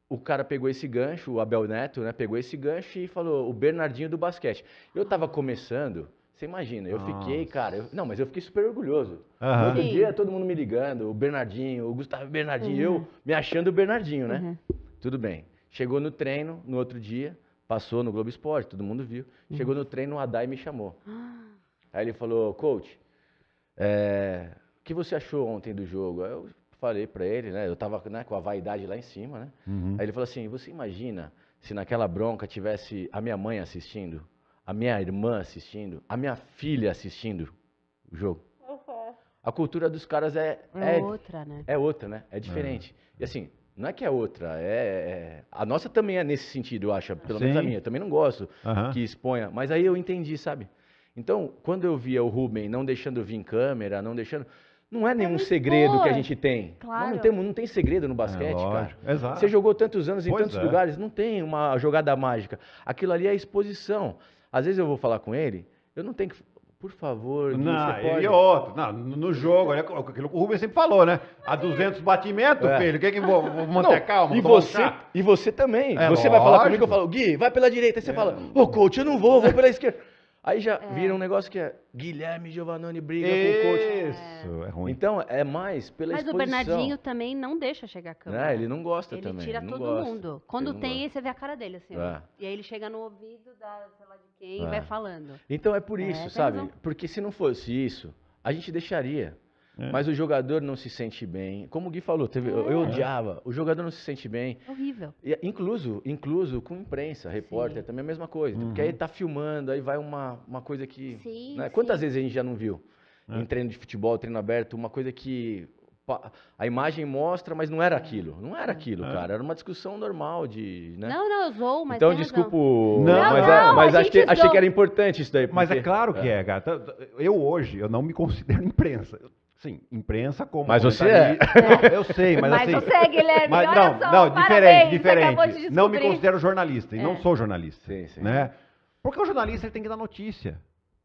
[SPEAKER 3] o cara pegou esse gancho, o Abel Neto, né? Pegou esse gancho e falou, o Bernardinho do basquete. Eu tava começando, você imagina, eu Nossa. fiquei, cara, eu, não, mas eu fiquei super orgulhoso. Uhum. Outro dia todo mundo me ligando, o Bernardinho, o Gustavo Bernardinho, uhum. eu me achando o Bernardinho, né? Uhum. Tudo bem. Chegou no treino no outro dia, passou no Globo Esporte, todo mundo viu. Chegou uhum. no treino, o Adai me chamou. Aí ele falou, coach, é, o que você achou ontem do jogo? Eu falei para ele, né? Eu tava né, com a vaidade lá em cima, né? Uhum. Aí ele falou assim: Você imagina se naquela bronca tivesse a minha mãe assistindo, a minha irmã assistindo, a minha filha assistindo o jogo? Uhum. A cultura dos caras é, é, é, outra, né? É outra, né? É diferente. Uhum. E assim, não é que é outra, é, é, a nossa também é nesse sentido, eu acho, pelo Sim. menos a minha. Eu também não gosto que exponha, mas aí eu entendi, sabe? Então, quando eu via o Rubem não deixando vir câmera, não deixando. Não é, é nenhum é segredo boa. que a gente tem. Claro. Não, não, tem. não tem segredo no é, basquete, é, cara. Exato. Você jogou tantos anos em pois tantos é. lugares, não tem uma jogada mágica. Aquilo ali é exposição. Às vezes eu vou falar com ele, eu não tenho que. Por
[SPEAKER 2] favor, não, você pode... e é outro. Não, no jogo, olha, aquilo que o Rubens sempre falou, né? A 200 batimentos, é. filho, o que é que vou, vou manter não, calma? E você, um e você também. É, você lógico. vai falar comigo, eu falo,
[SPEAKER 3] Gui, vai pela direita. Aí você é. fala, ô, oh, coach, eu não vou, vou pela esquerda. Aí já é. vira um negócio que é Guilherme Giovannone briga Isso, com o coach. Isso, é. ruim. Então, é mais pela Mas exposição. Mas o Bernardinho
[SPEAKER 1] também não deixa chegar a
[SPEAKER 3] câmera. É, ele não gosta ele também. ele tira todo gosta. mundo. Quando ele tem,
[SPEAKER 1] você vê a cara dele assim. É. E aí ele chega no ouvido da, sei lá de quem e é. vai falando. Então é por é, isso, sabe?
[SPEAKER 3] Porque se não fosse isso, a gente deixaria. É. Mas o jogador não se sente bem. Como o Gui falou, teve, é. eu odiava. O jogador não se sente bem. É horrível. E, incluso, incluso com imprensa, repórter, sim. também a mesma coisa. Tipo, uhum. Porque aí tá filmando, aí vai uma, uma coisa que. Sim, né? sim. Quantas vezes a gente já não viu? É. Em treino de futebol, treino aberto, uma coisa que a imagem mostra, mas não era aquilo. Não era aquilo, é. cara. Era uma discussão normal de. Né? Não,
[SPEAKER 1] não, zoou, mas. Então,
[SPEAKER 3] desculpa.
[SPEAKER 2] Não, mas, não, é, mas achei, achei, que era importante isso daí. Porque... Mas é claro que é, é gata. Eu hoje, eu não me considero imprensa. Sim, imprensa como. Mas você é. é. eu sei, mas, mas assim. Mas você, é, Guilherme, mas, não, só, não, diferente, diferente. De não me considero jornalista, e não sou jornalista. Sim, sim. Né? Porque o jornalista ele tem que dar notícia.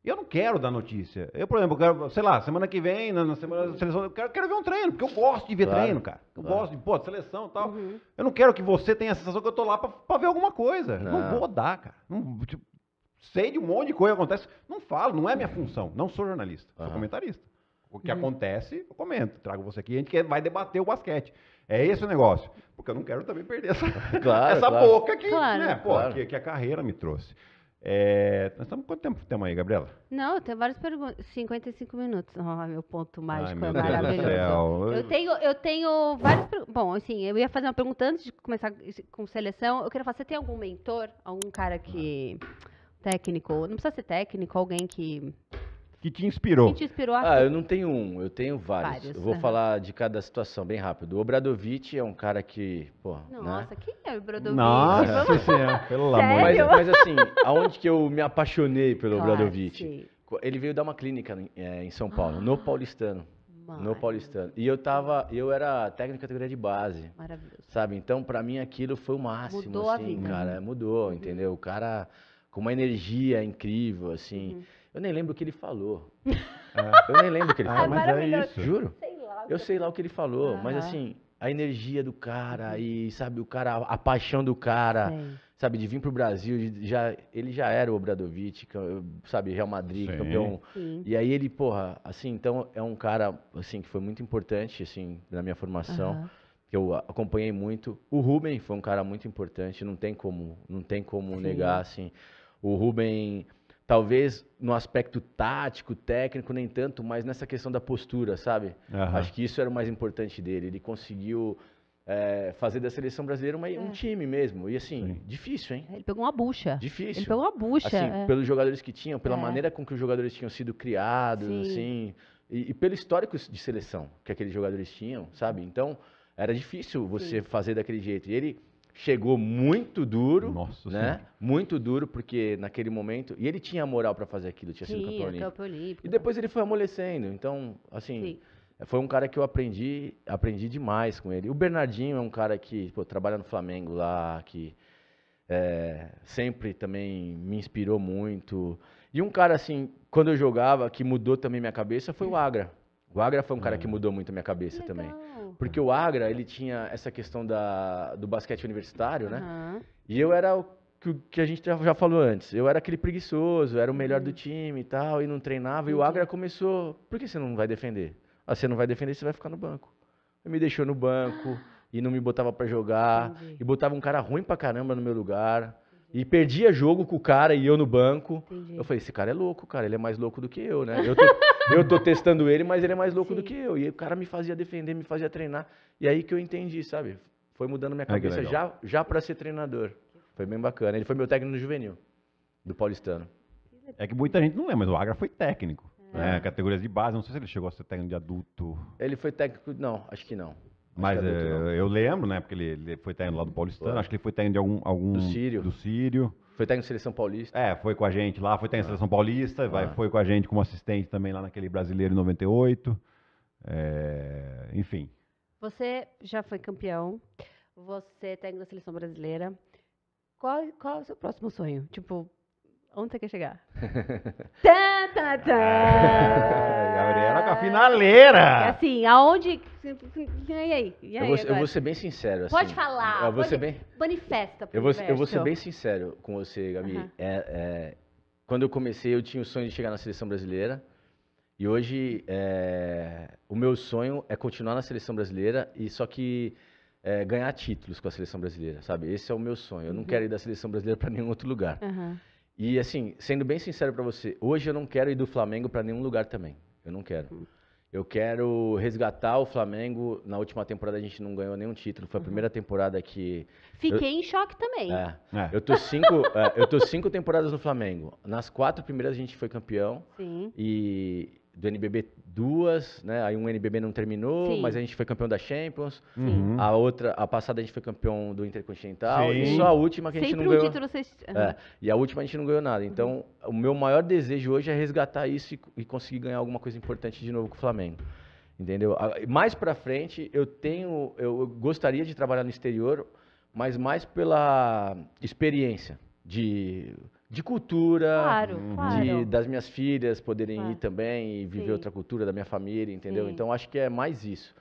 [SPEAKER 2] Eu não quero dar notícia. Eu, por exemplo, eu quero, sei lá, semana que vem, na, na semana da seleção, eu quero, quero ver um treino, porque eu gosto de ver claro, treino, cara. Eu claro. gosto de, pô, de seleção e tal. Uhum. Eu não quero que você tenha a sensação que eu tô lá pra, pra ver alguma coisa. Não. Ah. não vou dar, cara. Não, tipo, sei de um monte de coisa que acontece. Não falo, não é minha função. Não sou jornalista, uhum. sou comentarista. O que uhum. acontece, eu comento. Trago você aqui, a gente vai debater o basquete. É esse o negócio. Porque eu não quero também perder essa, claro, essa boca né? Pô, que, que a carreira me trouxe. É, nós estamos quanto tempo temos aí, Gabriela?
[SPEAKER 1] Não, eu tenho várias perguntas. 55 minutos. Oh, meu ponto mágico Ai, é maravilhoso. Eu tenho, eu tenho várias perguntas. Bom, assim, eu ia fazer uma pergunta antes de começar com seleção. Eu queria falar, você tem algum mentor? Algum cara que. Técnico? Não precisa ser técnico, alguém que
[SPEAKER 3] que te inspirou. te inspirou Ah, eu não tenho um, eu tenho vários. vários. Eu vou uhum. falar de cada situação bem rápido. O Obradovic é um cara que, pô, né? Nossa,
[SPEAKER 1] né? quem é o Obradovic? Nossa Vamos... senhora, pelo amor mas, mas
[SPEAKER 3] assim, aonde que eu me apaixonei pelo claro, ah, Obradovic? Sim. Ele veio dar uma clínica é, em São Paulo, ah, no Paulistano. Maravilha. No Paulistano. E eu tava, eu era técnico de categoria de base. Maravilhoso. Sabe? Então, para mim aquilo foi o máximo, mudou assim, a vida. cara, mudou, uhum. entendeu? O cara com uma energia incrível, assim. Uhum. Eu nem lembro o que ele falou. Ah. Eu nem lembro o que ele ah, falou. Ah, mas é isso. Juro? Sei lá, eu sei lá o que ele falou, ah. mas assim, a energia do cara e, sabe, o cara, a paixão do cara, sabe, de vir pro Brasil, já, ele já era o Obradovic, sabe, Real Madrid, Sim. campeão. Sim. E aí ele, porra, assim, então é um cara, assim, que foi muito importante, assim, na minha formação. Que eu acompanhei muito. O Ruben foi um cara muito importante, não tem como, não tem como negar, assim. O Ruben talvez no aspecto tático, técnico, nem tanto, mas nessa questão da postura, sabe? Uhum. Acho que isso era o mais importante dele. Ele conseguiu é, fazer da seleção brasileira uma, é. um time mesmo. E assim, Sim. difícil, hein? Ele
[SPEAKER 1] pegou uma bucha.
[SPEAKER 3] Difícil. Ele pegou uma bucha. Assim, é. pelos jogadores que tinham, pela é. maneira com que os jogadores tinham sido criados, Sim. assim. E, e, pelo histórico de seleção que aqueles jogadores tinham, sabe? Então, era difícil você Sim. fazer daquele jeito. E ele chegou muito duro, Nossa, né? Muito duro porque naquele momento e ele tinha moral para fazer aquilo, tinha sido campeão, olímpico. olímpico. E depois né? ele foi amolecendo, então assim sim. foi um cara que eu aprendi, aprendi demais com ele. O Bernardinho é um cara que pô, trabalha no Flamengo lá, que é, sempre também me inspirou muito. E um cara assim, quando eu jogava, que mudou também minha cabeça foi o Agra. O Agra foi um cara que hum. mudou muito a minha cabeça Legal. também. Porque o Agra, ele tinha essa questão da, do basquete universitário, né? Uhum. E eu era o que, que, a gente já falou antes. Eu era aquele preguiçoso, era o melhor uhum. do time e tal, e não treinava. Uhum. E o Agra começou, por que você não vai defender? Ah, você não vai defender, você vai ficar no banco. Ele me deixou no banco e não me botava para jogar. Entendi. E botava um cara ruim pra caramba no meu lugar. E perdia jogo com o cara e eu no banco. Entendi. Eu falei, esse cara é louco, cara. Ele é mais louco do que eu, né? Eu tô, eu tô testando ele, mas ele é mais louco Sim. do que eu. E o cara me fazia defender, me fazia treinar. E aí que eu entendi, sabe? Foi mudando minha cabeça já, já para ser treinador. Foi bem bacana. Ele foi meu técnico no juvenil,
[SPEAKER 2] do paulistano. É que muita gente não lembra, mas o Agra foi técnico. É. Né? Categorias de base, não sei se ele chegou a ser técnico de adulto.
[SPEAKER 3] Ele foi técnico, não, acho que não. É Mas é,
[SPEAKER 2] eu lembro, né? Porque ele, ele foi técnico lá do Paulistano, foi. acho que ele foi técnico de algum, algum. Do Sírio. Do Sírio. Foi técnico de seleção paulista. É, foi com a gente lá, foi técnico de ah. seleção paulista, ah. vai, foi com a gente como assistente também lá naquele brasileiro em 98. É, eh, enfim.
[SPEAKER 1] Você já foi campeão, você é na seleção brasileira. Qual, qual é o seu próximo sonho? Tipo, Onde você quer chegar? tá, tá, tá.
[SPEAKER 2] Gabriela com a finaleira. É
[SPEAKER 1] assim, aonde. E aí? E aí eu, vou, eu, vou, ser bem sincero. Assim, pode falar. Eu vou ser bem... Manifesta. por favor. eu vou ser bem
[SPEAKER 3] sincero com você, Gabi. É, é, quando eu comecei, eu tinha o sonho de chegar na seleção brasileira. E hoje, é, o meu sonho é continuar na seleção brasileira e só que. É, ganhar títulos com a seleção brasileira, sabe? Esse é o meu sonho. Eu não uhum. quero ir da seleção brasileira para nenhum outro lugar. Uhum. E assim, sendo bem sincero para você, hoje eu não quero ir do Flamengo para nenhum lugar também. Eu não quero. Hum. Eu quero resgatar o Flamengo. Na última temporada a gente não ganhou nenhum título. Foi a uhum. primeira temporada que. Fiquei
[SPEAKER 1] eu... em choque também. É,
[SPEAKER 3] é. Eu, tô cinco, é, eu tô cinco temporadas no Flamengo. Nas quatro primeiras a gente foi campeão. Sim. E, do NBB duas, né? Aí um NBB não terminou, Sim. mas a gente foi campeão da Champions. Uhum. A outra, a passada a gente foi campeão do Intercontinental. Sim. E só a última que Sempre a gente não um ganhou. Título vocês... É, e a última a gente não ganhou nada. Então, uhum. o meu maior desejo hoje é resgatar isso e, e, conseguir ganhar alguma coisa importante de novo com o Flamengo. Entendeu? Mais para frente, eu tenho, eu gostaria de trabalhar no exterior, mas mais pela experiência de de cultura, claro, de, claro. das minhas filhas poderem claro. ir também e viver Sim. outra cultura da minha família, entendeu? Sim. Então acho que é mais isso.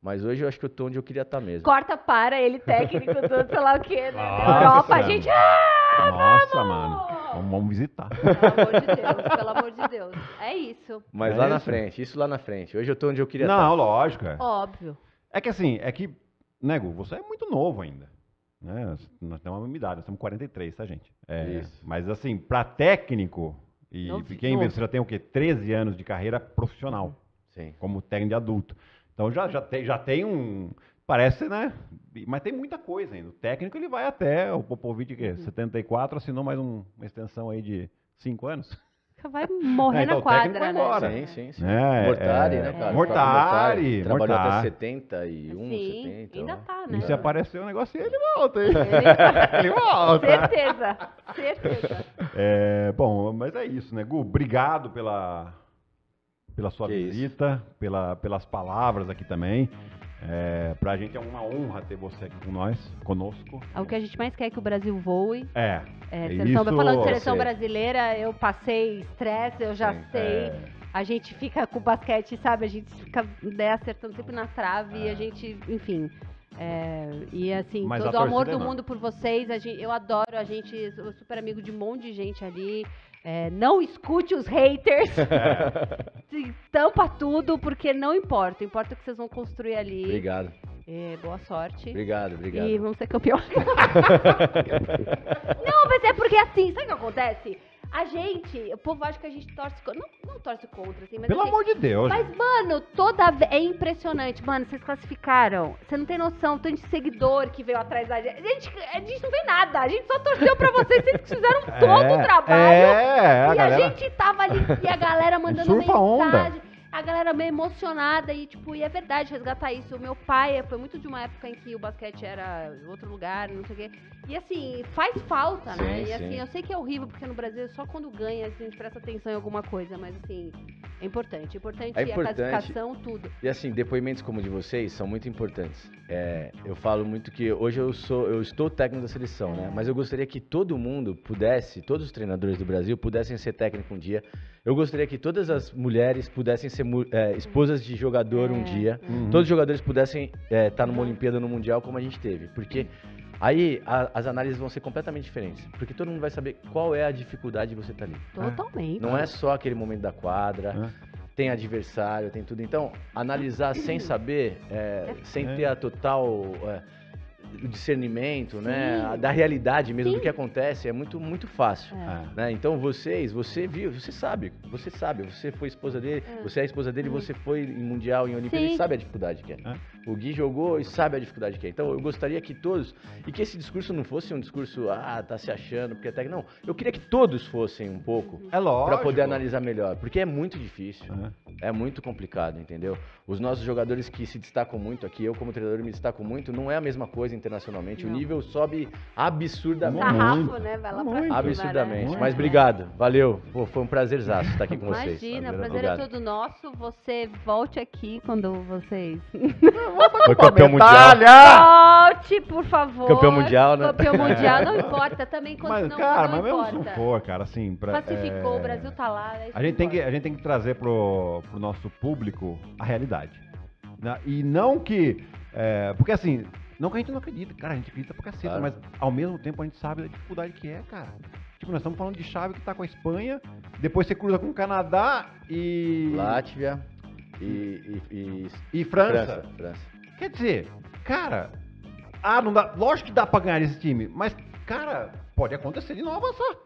[SPEAKER 3] Mas hoje eu acho que eu tô onde
[SPEAKER 2] eu queria estar tá mesmo.
[SPEAKER 1] Corta para ele técnico, todo, sei lá o quê, né? Nossa, Europa, a gente.
[SPEAKER 2] Ah, Nossa, vamos! mano. Vamos, vamos visitar. Pelo amor de Deus,
[SPEAKER 1] pelo amor de Deus. É isso.
[SPEAKER 2] Mas é lá isso? na frente, isso lá na frente. Hoje eu tô onde eu queria Não, estar. Tá. Não, lógico. É. Óbvio. É que assim, é que, nego, você é muito novo ainda. Né? Nós temos uma umidade, nós temos 43, tá, gente? É, Isso. Mas, assim, para técnico, e não, quem não. você já tem o quê? 13 anos de carreira profissional. Sim. Como técnico de adulto. Então já, já, tem, já tem um. Parece, né? Mas tem muita coisa ainda. O técnico ele vai até. O Popovic, que é 74, assinou mais um, uma extensão aí de 5 anos
[SPEAKER 1] vai morrer é, então, na quadra, vai né? embora,
[SPEAKER 2] né? Sim, sim, sim. É, é. Mortari, é, né, cara? Mortari, Mortari. Trabalhou até
[SPEAKER 3] 71, sim,
[SPEAKER 2] 70. ainda tá, né? E se aparecer um negócio, ele volta, hein? Ele, volta. Certeza, certeza. É, bom, mas é isso, né, Gu? Obrigado pela, pela sua que visita, pela, pelas palavras aqui também. É, pra gente é uma honra ter você aqui com nós, conosco.
[SPEAKER 1] É o que a gente mais quer é que o Brasil voe.
[SPEAKER 2] É. é. é seleção, isso, falando de seleção você...
[SPEAKER 1] brasileira, eu passei estresse, eu já Sim, é. sei. É... A gente fica com o basquete, sabe? A gente fica né, acertando sempre na trave e a gente, enfim. e assim, Mas todo o amor do não. mundo por vocês. Gente, eu adoro a gente, sou super amigo de um monte de gente ali. É, não escute os haters. Tampa tudo, porque não importa. Importa o que vocês vão construir ali. Obrigado. É, boa sorte. Obrigado, obrigado. E vamos ser campeão. não, mas é porque assim, sabe o que acontece? A gente, o povo acha que a gente torce contra. Não, não torce contra, assim, mas. Pelo assim, amor de Deus. Mas, mano, toda vez. É impressionante. Mano, vocês classificaram. Você não tem noção. Tanto de seguidor que veio atrás da gente. A gente, a gente não vê nada. A gente só torceu pra vocês. Vocês fizeram é,
[SPEAKER 2] todo é, o trabalho. É, e a gente
[SPEAKER 1] tava ali. E a galera mandando Surfa mensagem. Onda a galera meio emocionada e, tipo, e é verdade resgatar isso. O meu pai eh, foi muito de uma época em que o basquete era outro lugar, não sei o quê. E assim, faz falta, né? sim, né? E assim, eu sei que é horrível, porque no Brasil é só quando ganha assim, a gente presta atenção em alguma coisa, mas assim, é importante. É importante, é importante. a classificação, tudo.
[SPEAKER 3] E assim, depoimentos como o de vocês são muito importantes. É, eu falo muito que hoje eu sou, eu estou técnico da seleção, né? Mas eu gostaria que todo mundo pudesse, todos os treinadores do Brasil pudessem ser técnico um dia eu gostaria que todas as mulheres pudessem ser é, esposas de jogador é. um dia. Uhum. Todos os jogadores pudessem estar eh, tá numa Olimpíada, no Mundial, como a gente teve. Porque Aí a, as análises vão ser completamente diferentes, porque todo mundo vai saber qual é a dificuldade de você estar tá ali. Totalmente. Não é só aquele momento da quadra, é. tem adversário, tem tudo. Então, analisar sem saber, é, é. sem ter a total o discernimento, né, Sim. né? Da realidade mesmo Sim. do que acontece é muito muito fácil, é. é. né? Então vocês, você viu, você sabe, você sabe, você foi esposa dele, é. você é esposa dele, hum. você foi em mundial, em Olimpíada, ele sabe a dificuldade que é. é. O Gui jogou e sabe a dificuldade que é. Então eu gostaria que todos e que esse discurso não fosse um discurso ah, tá se achando, porque até é que não. Eu queria que todos fossem um pouco. É lógico. Para poder analisar melhor, porque é muito difícil. É é muito complicado, entendeu? Os nossos jogadores que se destacam muito aqui, eu como treinador me destaco muito, não é a mesma coisa internacionalmente. Não. O nível sobe absurdamente. Sarrafo,
[SPEAKER 1] né? Vai lá muito. pra né? Absurdamente. Mas obrigado,
[SPEAKER 3] valeu. Pô, foi um prazerzaço estar aqui com Imagina, vocês. Imagina, prazer é obrigado. é
[SPEAKER 1] todo nosso. Você volte aqui quando vocês. Foi campeão
[SPEAKER 2] mundial.
[SPEAKER 1] Volte, por favor. Campeão mundial, né? Campeão mundial, não importa. Também quando mas, não, cara, não mas importa. mesmo se não for,
[SPEAKER 2] cara, assim. Pra, Pacificou, é... o Brasil
[SPEAKER 1] tá lá. Né? A gente, tem
[SPEAKER 2] que, a gente tem que trazer pro, para o nosso público a realidade. Né? E não que. É, porque assim, não que a gente não acredita, cara, a gente acredita pra caceta, claro. mas ao mesmo tempo a gente sabe da dificuldade que é, cara. Tipo, nós estamos falando de chave que tá com a Espanha, depois você cruza com o Canadá e. Látvia e. E, e... e França. França, França. Quer dizer, cara, ah, não dá. Lógico que dá pra ganhar esse time, mas, cara, pode acontecer de não avançar.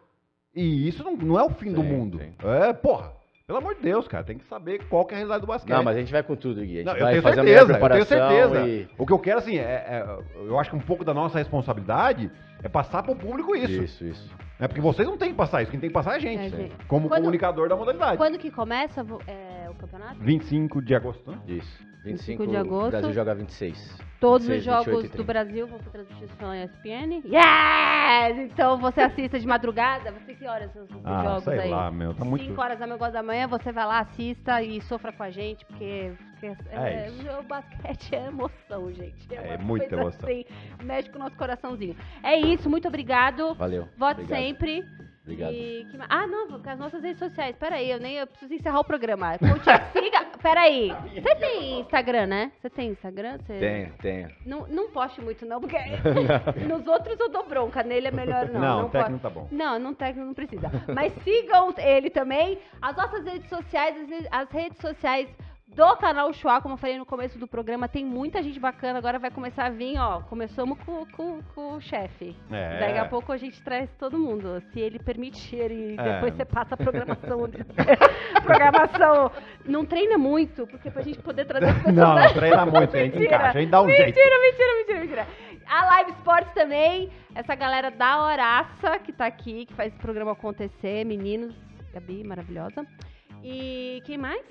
[SPEAKER 2] E isso não, não é o fim sim, do mundo. Sim. É, porra. Pelo amor de Deus, cara, tem que saber qual que é a realidade do basquete. Não, mas a gente vai com tudo, Gui. Não, eu tenho certeza, eu tenho certeza. E... O que eu quero, assim, é, é, eu acho que um pouco da nossa responsabilidade é passar para o público isso. Isso, isso. É porque vocês não têm que passar isso, quem tem que passar é a gente, é, gente. como quando, comunicador da modalidade.
[SPEAKER 1] Quando que começa é, o campeonato?
[SPEAKER 2] 25 de agosto. Né? Isso. 25, de agosto. O Brasil joga 26.
[SPEAKER 3] Todos 26, os jogos do
[SPEAKER 1] Brasil vão para transmissão na ESPN. Yes! Então você assista de madrugada, você que horas os ah, jogos sei aí? lá, meu. Tá 5 horas da negócio da manhã, você vai lá, assista e sofra com a gente, porque, é, é, é o basquete é emoção, gente. É, é muita emoção. Assim, mexe com o nosso coraçãozinho. É isso, muito obrigado. Valeu. Vote obrigado. sempre. Obrigado. E que... Ah, não, com as nossas redes sociais. Peraí, eu nem eu preciso encerrar o programa. É coach, siga. Peraí. Você tem Instagram, né? Você tem Instagram? Você...
[SPEAKER 3] Tenho, tenho.
[SPEAKER 1] Não, não poste muito, não, porque nos outros eu dou bronca. Nele é melhor não. Não, não técnico posto. tá bom. Não, não técnico não precisa. Mas sigam ele também. As nossas redes sociais, as redes sociais do canal Chua, como eu falei no começo do programa, tem muita gente bacana. Agora vai começar a vir, ó. Começamos com, com, com o chefe. É. Daqui a pouco a gente traz todo mundo, se ele permitir. E é. depois você passa a programação. de... programação. Não treina muito, porque pra gente poder trazer as pessoas. Não, treina muito, a gente encaixa, a gente dá um mentira, jeito. Mentira, mentira, mentira, mentira. A Live Sports também, essa galera da Horaça que tá aqui, que faz o programa acontecer, meninos, Gabi, maravilhosa. E quem mais?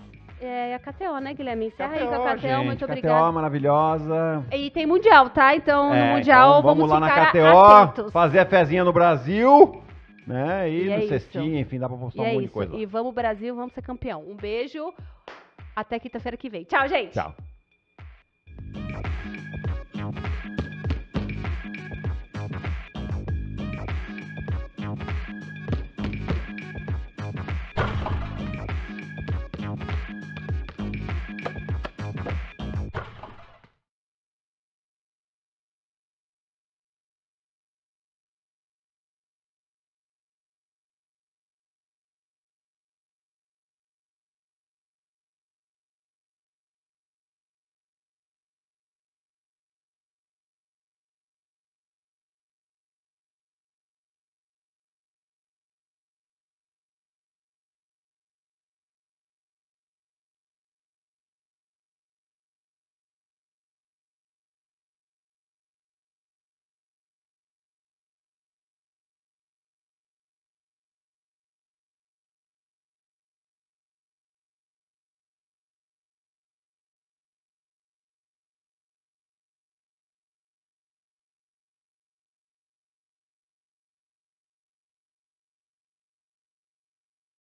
[SPEAKER 1] É a KTO, né, Guilherme? Encerra KTO, aí com a KTO, gente, muito obrigada. KTO
[SPEAKER 2] maravilhosa.
[SPEAKER 1] E tem Mundial, tá? Então, é, no Mundial, então vamos, vamos lá na KTO, atentos.
[SPEAKER 2] fazer a fezinha no Brasil, né? E, e no é cestinho, enfim, dá pra postar e um é monte de coisa. E
[SPEAKER 1] vamos, Brasil, vamos ser campeão. Um beijo, até quinta-feira que vem. Tchau, gente. Tchau.